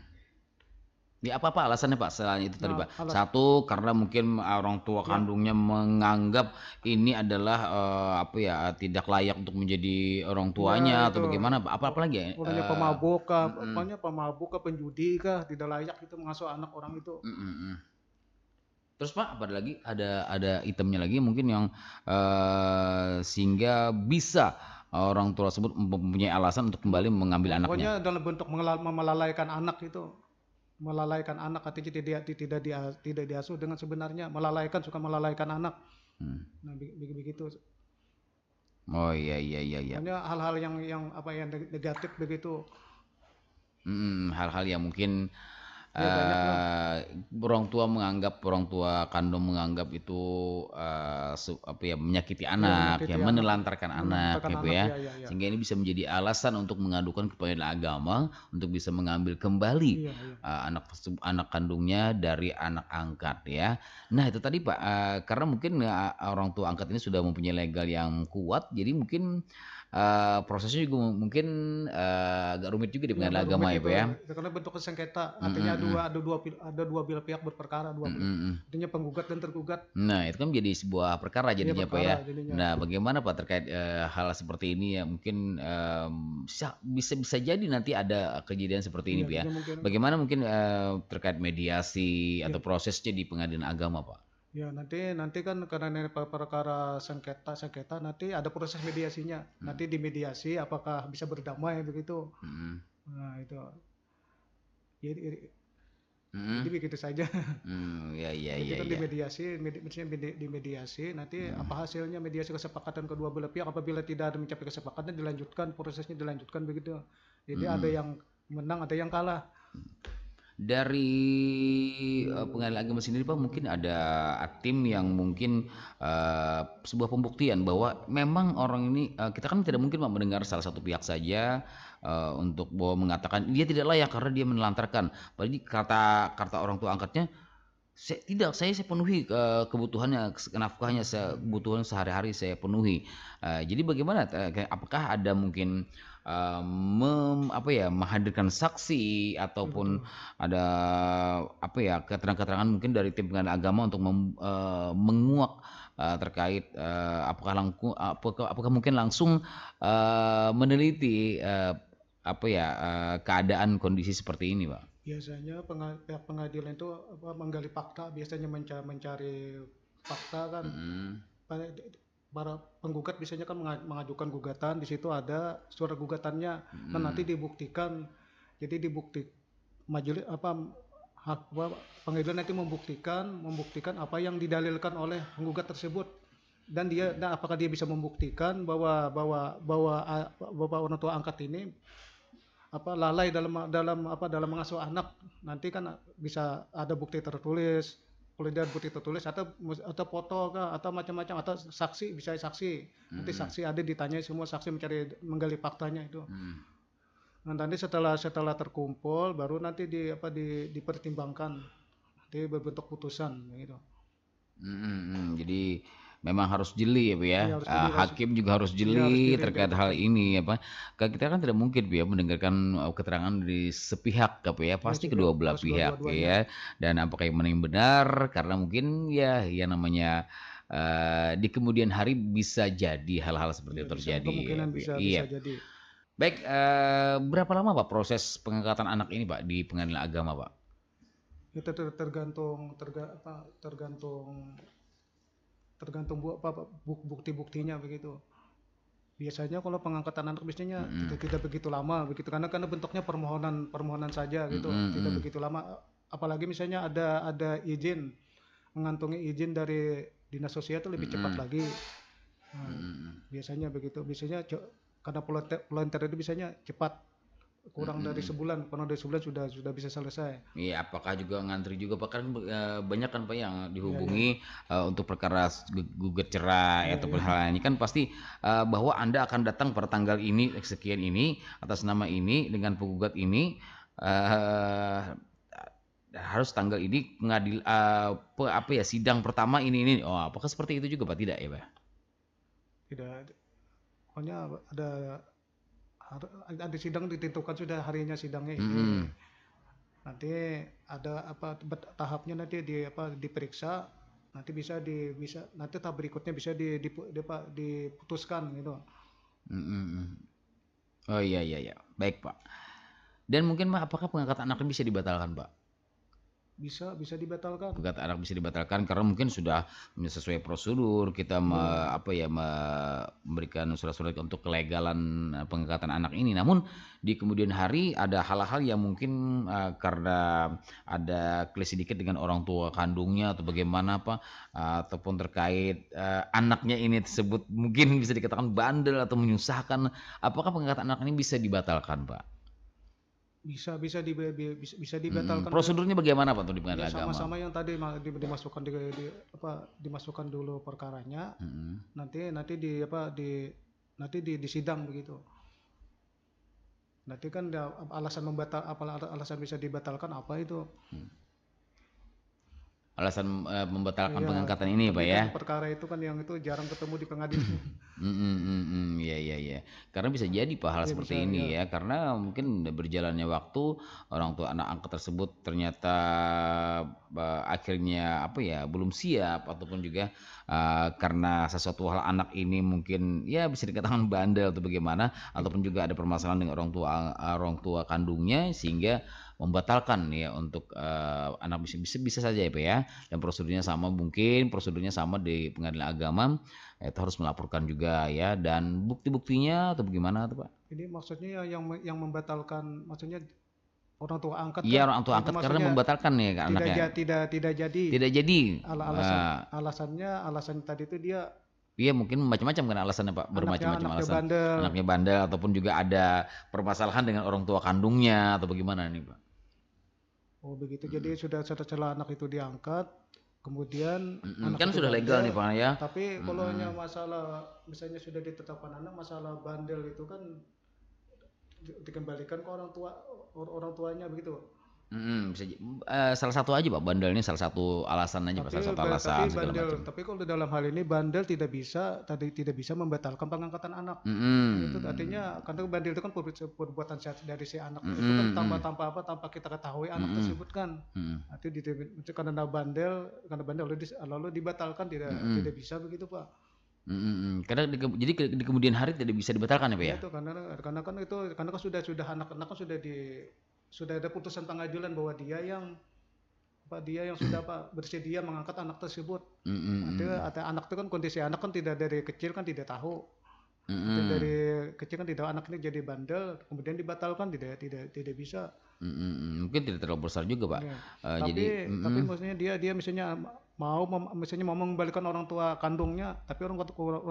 ya apa apa alasannya pak selain itu nah, tadi pak alas... satu karena mungkin orang tua ya. kandungnya menganggap ini adalah uh, apa ya tidak layak untuk menjadi orang nah, tuanya ya, atau bagaimana apa apa lagi Orangnya uh, eh, pemabuk
kah, hmm. pemabuk kah, penjudi kah tidak layak itu mengasuh anak orang itu
mm Terus Pak, apa lagi? Ada ada itemnya lagi mungkin yang uh, sehingga bisa orang tua tersebut mempunyai alasan untuk kembali mengambil Pokoknya anaknya. Pokoknya
dalam bentuk melalaikan anak itu melalaikan anak artinya tidak tidak dia, tidak diasuh dengan sebenarnya melalaikan suka melalaikan anak. Hmm. Nah begitu.
Oh iya iya iya iya.
Pokoknya hal-hal yang yang apa yang negatif begitu.
Hmm, hal-hal yang mungkin ya, uh, orang tua menganggap orang tua kandung menganggap itu uh, apa ya menyakiti ya, ya, hmm, gitu anak ya, ya menelantarkan anak, gitu anak, ya. Ya, ya, sehingga ini bisa menjadi alasan untuk mengadukan kepada agama untuk bisa mengambil kembali ya, ya. Uh, anak anak kandungnya dari anak angkat ya nah itu tadi pak uh, karena mungkin uh, orang tua angkat ini sudah mempunyai legal yang kuat jadi mungkin uh, prosesnya juga mungkin uh, agak rumit juga di iya, pengadilan ya, agama ya, Pak ya.
Karena bentuk sengketa, artinya mm -hmm. dua ada dua ada dua pihak berperkara, dua mm -hmm. artinya penggugat dan tergugat.
Nah, itu kan menjadi sebuah perkara iya, jadinya, Pak ya. Jadinya. Nah, bagaimana Pak terkait uh, hal seperti ini ya? Mungkin um, bisa bisa jadi nanti ada kejadian seperti ini, ya, Pak ya. Mungkin. Bagaimana mungkin uh, terkait mediasi ya. atau prosesnya di pengadilan agama, Pak?
Ya, nanti nanti kan karena ini per- perkara sengketa sengketa nanti ada proses mediasinya. Hmm. Nanti dimediasi, apakah bisa berdamai begitu? Hmm. Nah, itu. Jadi hmm. jadi begitu saja.
Hmm, ya ya Jadi ya. kita ya. di
mediasi, med, di mediasi nanti hmm. apa hasilnya mediasi kesepakatan kedua belah pihak apabila tidak ada mencapai kesepakatan dilanjutkan prosesnya dilanjutkan begitu. Jadi hmm. ada yang menang, ada yang kalah. Hmm
dari uh, pengadilan agama sendiri Pak mungkin ada tim yang mungkin uh, sebuah pembuktian bahwa memang orang ini uh, kita kan tidak mungkin Pak mendengar salah satu pihak saja uh, untuk bahwa mengatakan dia tidak layak karena dia menelantarkan. Padahal kata kata orang tua angkatnya saya, tidak saya saya penuhi uh, kebutuhannya kenafkahnya, saya kebutuhan sehari-hari saya penuhi. Uh, jadi bagaimana apakah ada mungkin uh, mem, apa ya menghadirkan saksi ataupun hmm. ada apa ya keterangan-keterangan mungkin dari tim pengadilan agama untuk mem, uh, menguak uh, terkait uh, apakah apakah, apakah mungkin langsung uh, meneliti uh, apa ya uh, keadaan kondisi seperti ini, Pak?
Biasanya pihak pengadilan itu apa, menggali fakta, biasanya mencari, mencari fakta kan. Hmm para penggugat biasanya kan mengajukan gugatan di situ ada suara gugatannya hmm. dan nanti dibuktikan jadi dibukti majelis apa hak pengadilan nanti membuktikan membuktikan apa yang didalilkan oleh penggugat tersebut dan dia nah apakah dia bisa membuktikan bahwa bahwa bahwa bapak orang tua angkat ini apa lalai dalam dalam apa dalam mengasuh anak nanti kan bisa ada bukti tertulis kalau dia bukti tertulis atau atau foto kah, atau macam-macam atau saksi bisa saksi nanti hmm. saksi ada ditanya semua saksi mencari menggali faktanya itu hmm. Nah, nanti setelah setelah terkumpul baru nanti di apa di, dipertimbangkan nanti berbentuk putusan gitu.
Hmm, hmm, hmm. jadi memang harus jeli ya, Bu, ya. Iya, ah, iya, harus jeli, hakim harus, juga harus jeli, harus jeli terkait jeli. hal ini ya, Pak. Kita kan tidak mungkin Bu, ya mendengarkan uh, keterangan dari sepihak ya, ya. Pasti ya, kedua belah pihak dua ya. Dan apakah yang mana benar karena mungkin ya yang namanya uh, di kemudian hari bisa jadi hal-hal seperti itu terjadi. Kemungkinan ya, ya. bisa, iya. jadi. Baik, eh, berapa lama Pak proses pengangkatan anak ini Pak di pengadilan agama Pak?
Itu ya, tergantung tergantung tergantung bu apa bukti-buktinya begitu biasanya kalau pengangkatan anak biasanya mm tidak tidak begitu lama begitu karena karena bentuknya permohonan permohonan saja gitu mm-hmm. tidak begitu lama apalagi misalnya ada ada izin mengantungi izin dari dinas sosial itu lebih mm-hmm. cepat lagi nah, mm-hmm. biasanya begitu biasanya karena volunteer, volunteer itu biasanya cepat kurang hmm. dari sebulan kurang dari sebulan sudah sudah bisa selesai.
Iya, apakah juga ngantri juga bahkan eh, banyak kan pak yang dihubungi ya, ya. Uh, untuk perkara gugat cerai ya, ataupun ya. hal lainnya kan pasti uh, bahwa anda akan datang pada tanggal ini sekian ini atas nama ini dengan penggugat ini uh, harus tanggal ini pengadil apa apa ya sidang pertama ini ini oh apakah seperti itu juga pak tidak ya pak?
Tidak, pokoknya ada ada sidang ditentukan sudah harinya sidangnya ini. Nanti ada apa tahapnya nanti di apa diperiksa, nanti bisa di bisa nanti tahap berikutnya bisa di, di, di, diputuskan gitu.
Hmm. Oh iya iya iya. Baik, Pak. Dan mungkin Pak apakah pengangkatan anak bisa dibatalkan, Pak? bisa
bisa dibatalkan
gugat anak bisa dibatalkan karena mungkin sudah sesuai prosedur kita me, iya. apa ya me, memberikan surat-surat untuk kelegalan eh, pengangkatan anak ini namun di kemudian hari ada hal-hal yang mungkin uh, karena ada klis sedikit dengan orang tua kandungnya atau bagaimana apa uh, ataupun terkait uh, anaknya ini tersebut mungkin bisa dikatakan bandel atau menyusahkan apakah pengangkatan anak ini bisa dibatalkan Pak
bisa bisa di bisa, bisa dibatalkan. Hmm, prosedurnya
bagaimana Pak untuk di pengadilan ya, sama, agama? Sama-sama
yang tadi dimasukkan di, di apa dimasukkan dulu perkaranya. Hmm. Nanti nanti di apa di nanti di, di sidang begitu. Nanti kan alasan membatal apa alasan bisa dibatalkan apa itu?
Hmm alasan uh, membatalkan ya, pengangkatan ini, Pak ya.
Perkara itu kan yang itu jarang ketemu di pengadilan.
Hmm, hmm, hmm, ya, ya, ya. Karena bisa jadi Pak hal ya, seperti bisa, ini ya. ya, karena mungkin berjalannya waktu orang tua anak angkat tersebut ternyata uh, akhirnya apa ya belum siap ataupun juga uh, karena sesuatu hal anak ini mungkin ya bisa dikatakan bandel atau bagaimana, ataupun juga ada permasalahan dengan orang tua orang tua kandungnya sehingga membatalkan ya untuk uh, anak bisa, bisa bisa saja ya Pak ya dan prosedurnya sama mungkin prosedurnya sama di pengadilan agama itu harus melaporkan juga ya dan bukti-buktinya atau bagaimana tuh Pak?
Ini maksudnya yang yang membatalkan maksudnya orang tua angkat iya kan? orang tua angkat karena membatalkan
ya anaknya tidak
tidak tidak jadi tidak
jadi Al nah. alasan, uh,
alasannya alasan tadi itu dia
Iya mungkin macam-macam kan alasannya Pak bermacam-macam anaknya alasan. Bandel. Anaknya bandel ataupun juga ada permasalahan dengan orang tua kandungnya atau bagaimana nih Pak?
Oh begitu hmm. jadi sudah secara celah anak itu diangkat kemudian hmm, anak kan sudah bandel, legal nih Pak ya. Tapi hmm. kalau hanya masalah misalnya sudah ditetapkan anak masalah bandel itu kan dikembalikan ke orang tua orang tuanya begitu.
Hmm, bisa uh, salah satu aja pak bandel ini salah satu alasan aja pak salah satu alasan tapi bandel, macam.
Tapi kalau dalam hal ini bandel tidak bisa tadi tidak bisa membatalkan pengangkatan anak.
Hmm. Itu artinya
karena bandel itu kan perbuatan sehat dari si anak hmm. itu kan tanpa tanpa apa tanpa kita ketahui hmm. anak tersebut kan. Hmm. Artinya itu karena bandel karena bandel lalu, lalu dibatalkan tidak hmm. tidak bisa begitu pak.
Mm-hmm. Karena di, jadi ke, di kemudian hari tidak bisa dibatalkan ya pak ya? Iya, itu
karena karena kan itu karena kan sudah sudah anak-anak kan sudah di sudah ada putusan pengadilan bahwa dia yang apa dia yang sudah apa bersedia mengangkat anak tersebut. Mm-hmm. Ada ada anak itu kan kondisi anak kan tidak dari kecil kan tidak tahu.
Mm-hmm. Dari
kecil kan tidak anak ini jadi bandel, kemudian dibatalkan tidak tidak tidak bisa.
Mm-hmm. Mungkin tidak terlalu besar juga, Pak. Ya. Uh, tapi jadi, mm-hmm. tapi maksudnya
dia dia misalnya mau misalnya mau mengembalikan orang tua kandungnya tapi orang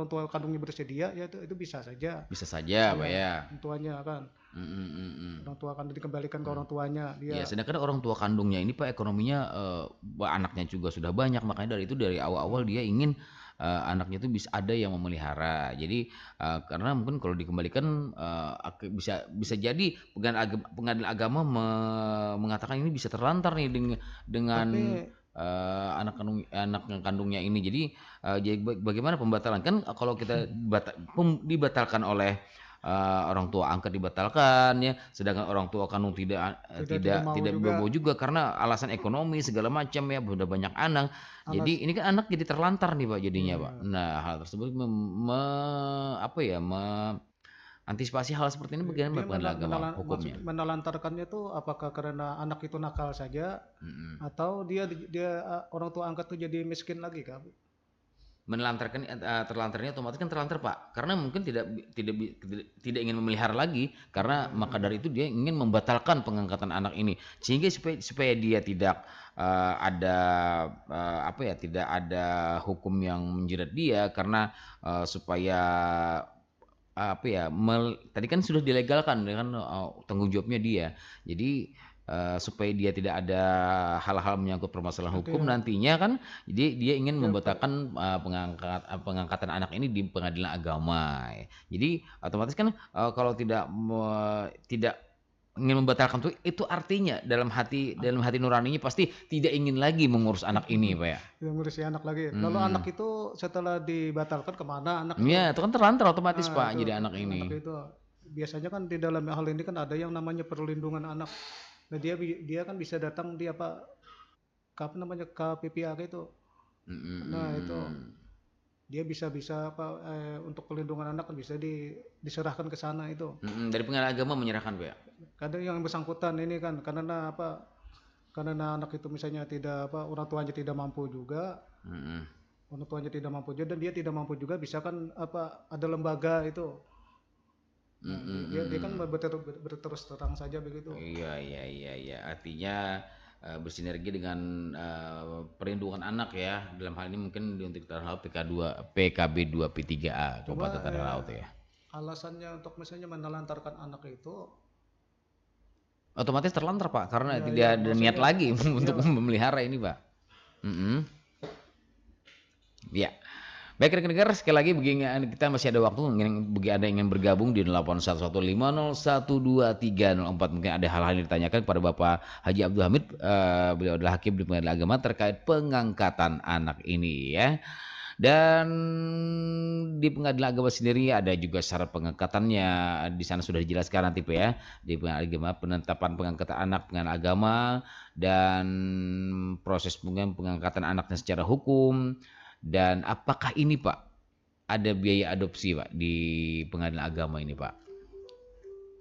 tua kandungnya bersedia ya itu itu bisa saja
bisa saja ya, pak ya
tuanya kan
Mm, -hmm.
Orang tua akan dikembalikan mm. ke orang mm. tuanya. Dia... Ya,
sedangkan orang tua kandungnya ini pak ekonominya uh, anaknya juga sudah banyak, makanya dari itu dari awal-awal dia ingin uh, anaknya itu bisa ada yang memelihara. Jadi uh, karena mungkin kalau dikembalikan uh, bisa bisa jadi pengadilan agama, agama me mengatakan ini bisa terlantar nih dengan dengan Tapi uh, anak kandung anak kandungnya ini jadi uh, jadi bagaimana pembatalan kan kalau kita bata, pem, dibatalkan oleh uh, orang tua angkat dibatalkan ya sedangkan orang tua kandung eh, tidak tidak tidak, tidak, tidak juga. mau juga karena alasan ekonomi segala macam ya sudah banyak anak anak jadi ini kan anak jadi terlantar nih pak jadinya hmm. pak iya. nah hal tersebut mem, me, apa ya me, antisipasi hal seperti ini iya, bagaimana bagaimana iya, menelan, hukumnya?
Menelantarkannya itu apakah karena anak itu nakal saja hmm atau dia dia eh, orang tua angkat tuh jadi miskin lagi kak?
menelantarkan eh, terlantarnya otomatis kan terlantar pak karena mungkin tidak tidak tidak, ingin memelihara lagi karena maka dari itu dia ingin membatalkan pengangkatan anak ini sehingga supaya supaya dia tidak uh, ada uh, apa ya tidak ada hukum yang menjerat dia karena uh, supaya apa ya mel, tadi kan sudah dilegalkan dengan uh, tanggung jawabnya dia jadi Eh, supaya dia tidak ada hal-hal menyangkut permasalahan okay. hukum nantinya kan jadi dia ingin iya, membatalkan uh, pengangkat eh, pengangkatan anak ini di pengadilan agama ya. jadi otomatis kan uh, kalau tidak me, tidak ingin membatalkan itu itu artinya dalam hati dalam hati nuraninya pasti tidak ingin lagi mengurus anak ini hmm. pak ya
tidak mengurus anak lagi lalu hmm. anak itu setelah dibatalkan kemana anak
ya itu, kan terlantar otomatis nah, pak itu, jadi anak ini itu
biasanya kan di dalam hal ini kan ada yang namanya perlindungan anak Nah dia dia kan bisa datang di apa kapan namanya KPPA itu.
Mm-hmm. Nah itu
dia bisa bisa apa eh, untuk pelindungan anak kan bisa di, diserahkan ke sana itu.
Dari pengadilan agama menyerahkan bu ya?
Kadang yang bersangkutan ini kan karena apa karena anak itu misalnya tidak apa orang tuanya tidak mampu juga. Mm-hmm. Orang tuanya tidak mampu juga dan dia tidak mampu juga bisa kan apa ada lembaga itu
Mm -hmm. dia, dia kan
berterus terang
saja begitu. Iya iya iya iya. Artinya uh, bersinergi dengan uh, perlindungan anak ya. Dalam hal ini mungkin untuk tanah laut PK2 PKB 2 P3A Kabupaten Tanah ya, Laut ya.
Alasannya untuk misalnya menelantarkan anak itu
otomatis terlantar Pak karena ya, tidak ya, ada niat lagi ya. untuk memelihara ini Pak. Mm -hmm. Ya. Baik rekan-rekan sekali lagi begini eh, kita masih ada waktu bagi ada yang ingin bergabung di 08115012304 mungkin ada hal-hal yang ditanyakan kepada Bapak Haji Abdul Hamid uh, beliau adalah hakim di pengadilan agama terkait pengangkatan anak ini ya. Dan di pengadilan agama sendiri ada juga syarat pengangkatannya. Di sana sudah dijelaskan nanti ya. Di pengadilan agama penetapan pengangkatan anak pengadilan agama dan proses pengangkatan anaknya secara hukum dan apakah ini Pak ada biaya adopsi Pak di pengadilan agama ini Pak?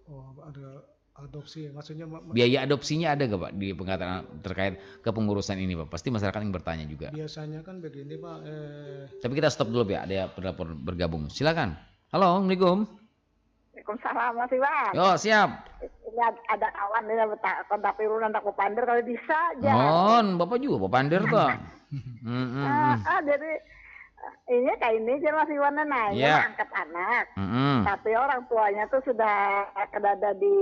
Oh ada adopsi maksudnya mak biaya
adopsinya ada gak Pak di pengaturan terkait kepengurusan ini Pak? Pasti masyarakat yang bertanya juga.
Biasanya kan begini Pak. Eh...
Tapi kita stop dulu ya ada pelapor bergabung. Silakan. Halo, assalamualaikum.
Waalaikumsalam Mas Iwan. Oh siap. Ini ada kawan ini kontak pirunan tak pander kalau bisa. Jangan.
Bapak juga pander Pak. Mm-hmm.
jadi eh, ini iya kayak ini aja masih warna iya. naik yeah. angkat anak
mm-hmm. tapi
orang tuanya tuh sudah kedada di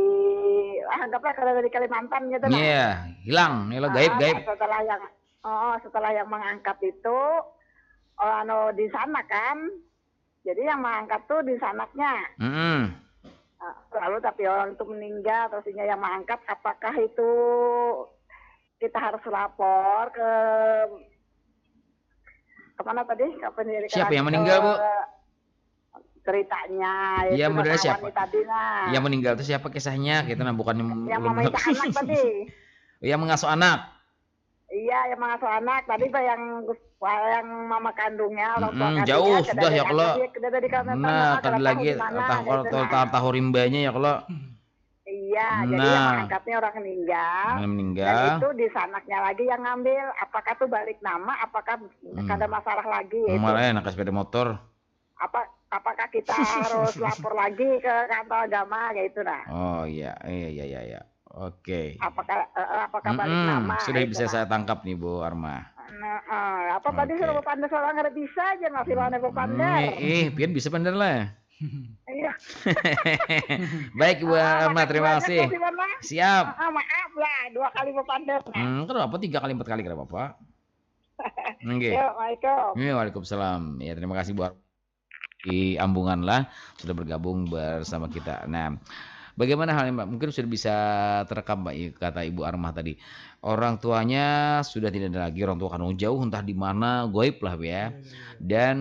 ah anggaplah kedada di Kalimantan gitu iya, ah, nah yeah.
hilang hilang gaib uh, gaib
setelah yang oh, oh setelah yang mengangkat itu oh ano di sana kan jadi yang mengangkat tuh di sanaknya mm-hmm. lalu tapi orang itu meninggal terusnya yang mengangkat apakah itu kita harus lapor ke kemana tadi? Kapan Siapa yang meninggal, Bu? ceritanya ya, model siapa tadi nah. yang
meninggal itu siapa kisahnya gitu nah bukan yang belum anak
tadi
yang mengasuh anak
iya yang mengasuh anak tadi bah yang yang mama kandungnya orang tua hmm, jauh sudah ya kalau nah tadi lagi tahu
tahu rimbanya ya kalau
Iya, nah. jadi yang nah. orang meninggal. Orang
meninggal. Dan itu
di sanaknya lagi yang ngambil. Apakah tuh balik nama? Apakah hmm. ada masalah lagi? Ya Malah
anak sepeda motor.
Apa? Apakah kita harus lapor lagi ke kantor agama? Ya itu nah.
Oh iya, iya, iya, iya. iya. Oke. Okay.
Apakah uh, apakah balik -hmm. nama? Sudah
bisa nah. saya tangkap nih Bu Arma.
Nah, uh, apa okay. tadi suruh pandai seorang nggak bisa aja masih lawan pandai. Mm, eh, eh,
biar bisa pandai lah. Ya. Iya. Baik Bu ah, Alma, terima kasih.
Siap. Ah, ah, maaf lah, dua kali berpandang.
Hmm, kenapa tiga kali empat kali kenapa Pak?
Nggih. Waalaikumsalam.
Waalaikumsalam. Ya, terima kasih Bu di Ambungan lah sudah bergabung bersama kita. Nah, bagaimana halnya Mbak? Mungkin sudah bisa terekam Mbak kata Ibu Armah tadi. Orang tuanya sudah tidak ada lagi, orang tua kan jauh entah di mana, goib lah ya. Iya, iya, Dan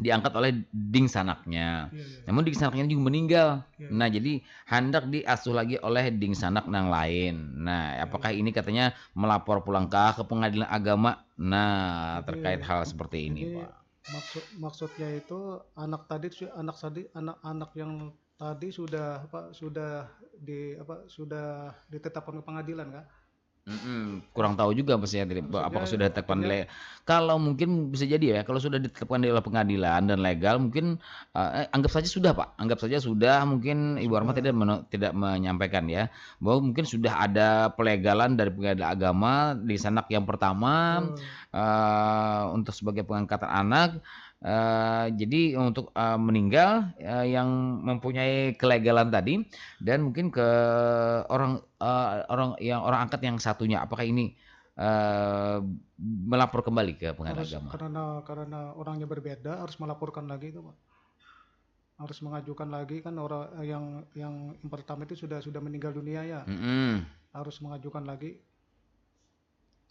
diangkat oleh Ding Sanaknya. Ya, ya. Namun Ding Sanaknya juga meninggal. Ya. Nah, jadi hendak diasuh lagi oleh Ding Sanak yang lain. Nah, iya, iya. apakah ini katanya melapor pulangkah ke pengadilan agama? Nah, iya, terkait hal seperti ini,
jadi, Pak. Maksud maksudnya itu anak tadi anak tadi anak-anak yang tadi sudah apa sudah di apa sudah ditetapkan ke pengadilan Kak?
Mm-mm, kurang tahu juga maksudnya dari apakah sudah ditetapkan le kalau mungkin bisa jadi ya, kalau sudah ditetapkan oleh pengadilan dan legal mungkin, eh, eh, anggap saja sudah, Pak, anggap saja sudah mungkin Ibu Arma tidak men- tidak menyampaikan ya, bahwa mungkin sudah ada pelegalan dari pengadilan agama di sanak yang pertama, hmm. eh, untuk sebagai pengangkatan anak Uh, jadi untuk uh, meninggal uh, yang mempunyai kelegalan tadi dan mungkin ke orang uh, orang yang orang angkat yang satunya apakah ini uh, melapor kembali ke pengadilan agama?
Karena karena orangnya berbeda harus melaporkan lagi itu pak harus mengajukan lagi kan orang yang yang yang pertama itu sudah sudah meninggal dunia ya mm -hmm. harus mengajukan lagi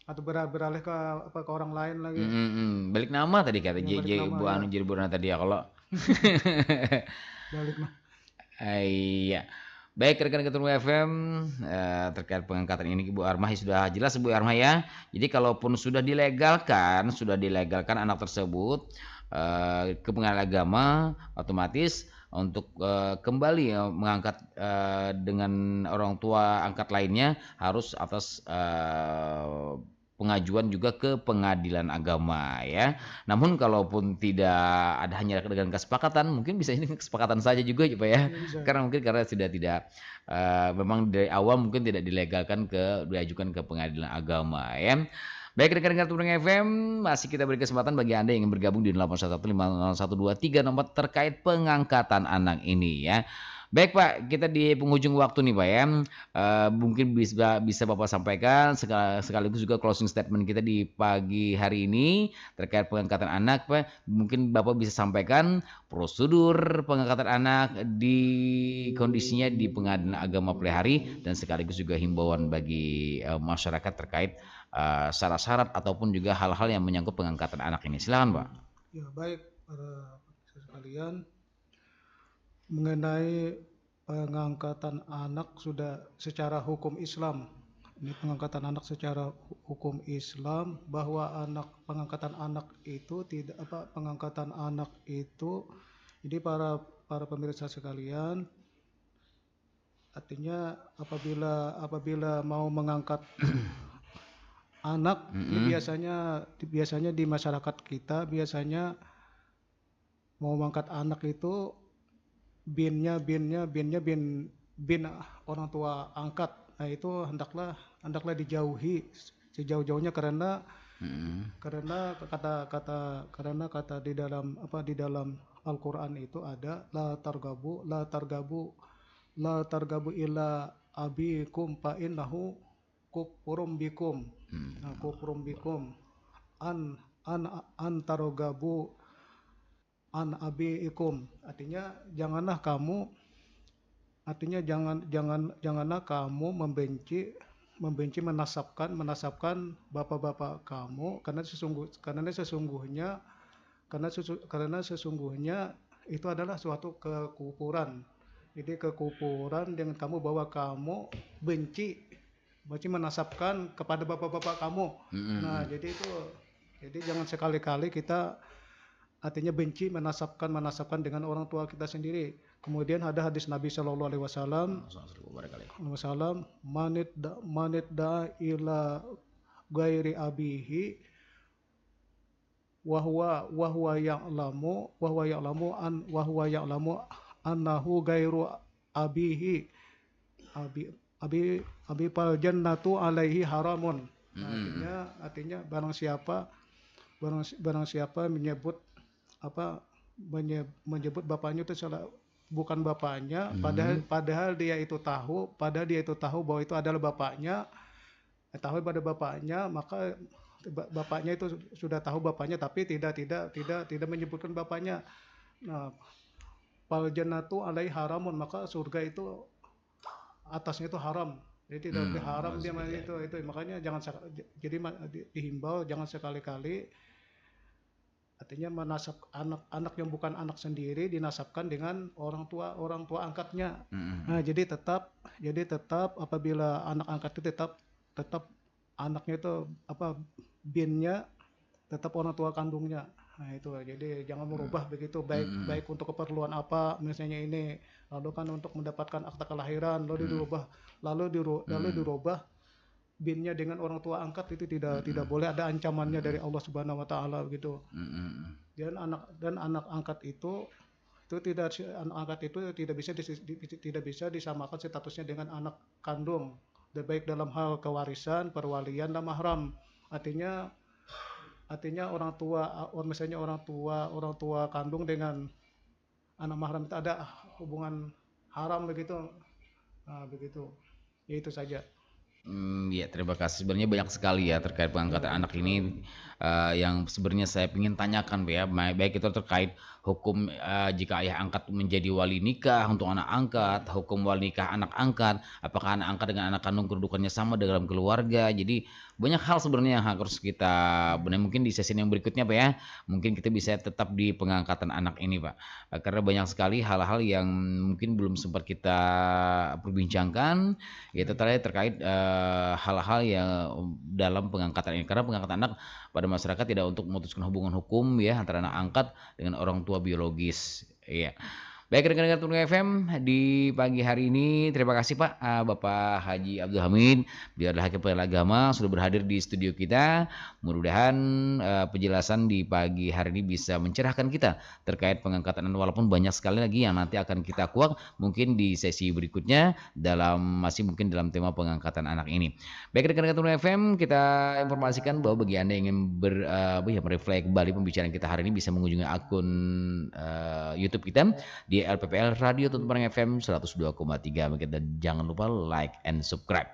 atau beralih, beralih ke apa ke orang lain lagi. Mm
-hmm. Balik nama tadi kata ya, JJ Bu Anu Jirburna tadi ya kalau.
balik mah
Iya. Baik rekan ketemu FM eh, terkait pengangkatan ini Ibu Armah ya sudah jelas Ibu Armah ya. Jadi kalaupun sudah dilegalkan, sudah dilegalkan anak tersebut eh, ke pengadilan agama otomatis untuk eh, kembali ya, mengangkat eh, dengan orang tua angkat lainnya harus atas eh, pengajuan juga ke pengadilan agama ya. Namun kalaupun tidak ada hanya dengan kesepakatan, mungkin bisa ini kesepakatan saja juga ya Pak ya. Iya, bisa. karena mungkin karena sudah tidak uh, memang dari awal mungkin tidak dilegalkan ke diajukan ke pengadilan agama ya. Baik rekan-rekan Turing FM, masih kita beri kesempatan bagi Anda yang ingin bergabung di nomor terkait pengangkatan anak ini ya. Baik Pak, kita di penghujung waktu nih Pak ya. Uh, mungkin bisa bisa Bapak sampaikan sekaligus juga closing statement kita di pagi hari ini terkait pengangkatan anak Pak. Mungkin Bapak bisa sampaikan prosedur pengangkatan anak di kondisinya di pengadilan agama Plehari dan sekaligus juga himbauan bagi uh, masyarakat terkait uh, syarat-syarat ataupun juga hal-hal yang menyangkut pengangkatan anak ini. Silakan Pak.
Ya, baik para sekalian mengenai pengangkatan anak sudah secara hukum Islam ini pengangkatan anak secara hukum Islam bahwa anak pengangkatan anak itu tidak apa pengangkatan anak itu jadi para para pemirsa sekalian artinya apabila apabila mau mengangkat anak mm -hmm. biasanya biasanya di masyarakat kita biasanya mau mengangkat anak itu binnya binnya binnya bin bin orang tua angkat nah itu hendaklah hendaklah dijauhi sejauh-jauhnya karena
hmm.
karena kata kata karena kata di dalam apa di dalam Al-Qur'an itu ada la targabu la targabu la targabu ila abikum fa innahu kufurum bikum hmm. nah, kufurum bikum an an antarogabu an Abi ikum, artinya janganlah kamu artinya jangan jangan janganlah kamu membenci membenci menasabkan menasabkan bapak-bapak kamu karena sesungguh karena sesungguhnya karena sesu, karena sesungguhnya itu adalah suatu kekupuran jadi kekupuran dengan kamu bahwa kamu benci benci menasabkan kepada bapak-bapak kamu mm -hmm. nah jadi itu jadi jangan sekali-kali kita artinya benci menasabkan menasabkan dengan orang tua kita sendiri. Kemudian ada hadis Nabi Shallallahu Alaihi Wasallam, Wasallam manit da, manit da ila gairi abihi wahwa wahwa yang lamu wahwa yang lamu an wahwa yang lamu anahu gairu abihi abi abi abi pal jannatu alaihi haramun hmm. artinya artinya barang siapa barang barang siapa menyebut apa menyebut bapaknya itu salah bukan bapaknya hmm. padahal padahal dia itu tahu padahal dia itu tahu bahwa itu adalah bapaknya tahu pada bapaknya maka bapaknya itu sudah tahu bapaknya tapi tidak tidak tidak tidak menyebutkan bapaknya nah jannatu alai haramun maka surga itu atasnya itu haram jadi tidak hmm, haram dia itu itu makanya jangan jadi dihimbau jangan sekali-kali artinya menasab anak-anak yang bukan anak sendiri dinasabkan dengan orang tua orang tua angkatnya mm-hmm. nah jadi tetap jadi tetap apabila anak angkat itu tetap tetap anaknya itu apa binnya tetap orang tua kandungnya nah itu jadi jangan merubah mm. begitu baik hmm. baik untuk keperluan apa misalnya ini lalu kan untuk mendapatkan akta kelahiran lalu hmm. dirubah lalu diru hmm. lalu dirubah binnya dengan orang tua angkat itu tidak mm-hmm. tidak boleh ada ancamannya dari Allah Subhanahu wa taala gitu. Mm-hmm. Dan anak dan anak angkat itu itu tidak anak angkat itu tidak bisa dis, di, tidak bisa disamakan statusnya dengan anak kandung. Baik dalam hal kewarisan, perwalian dan mahram. Artinya artinya orang tua misalnya orang tua orang tua kandung dengan anak mahram itu ada hubungan haram begitu. Nah, begitu. Ya, itu saja.
Hmm, ya terima kasih. Sebenarnya banyak sekali ya terkait pengangkatan anak ini, uh, yang sebenarnya saya ingin tanyakan, ya. baik itu terkait hukum, uh, jika ayah angkat menjadi wali nikah untuk anak angkat, hukum wali nikah anak angkat, apakah anak angkat dengan anak kandung kedudukannya sama dalam keluarga. Jadi banyak hal sebenarnya yang harus kita benar mungkin di sesi yang berikutnya Pak ya mungkin kita bisa tetap di pengangkatan anak ini Pak eh, karena banyak sekali hal-hal yang mungkin belum sempat kita perbincangkan yaitu hmm. terkait terkait eh, hal-hal yang dalam pengangkatan ini karena pengangkatan anak pada masyarakat tidak untuk memutuskan hubungan hukum ya antara anak angkat dengan orang tua biologis ya yeah. Baik rekan-rekan Tunggu FM di pagi hari ini terima kasih Pak ah, Bapak Haji Abdul Hamid biarlah hakim agama sudah berhadir di studio kita. Mudah-mudahan uh, penjelasan di pagi hari ini bisa mencerahkan kita terkait pengangkatan walaupun banyak sekali lagi yang nanti akan kita kuak mungkin di sesi berikutnya dalam masih mungkin dalam tema pengangkatan anak ini. Baik rekan-rekan Tunggu FM kita informasikan bahwa bagi Anda yang ingin ber, uh, ya, mereflek kembali pembicaraan kita hari ini bisa mengunjungi akun uh, YouTube kita di LPPL Radio Tuntunan FM 102,3 dan jangan lupa like and subscribe.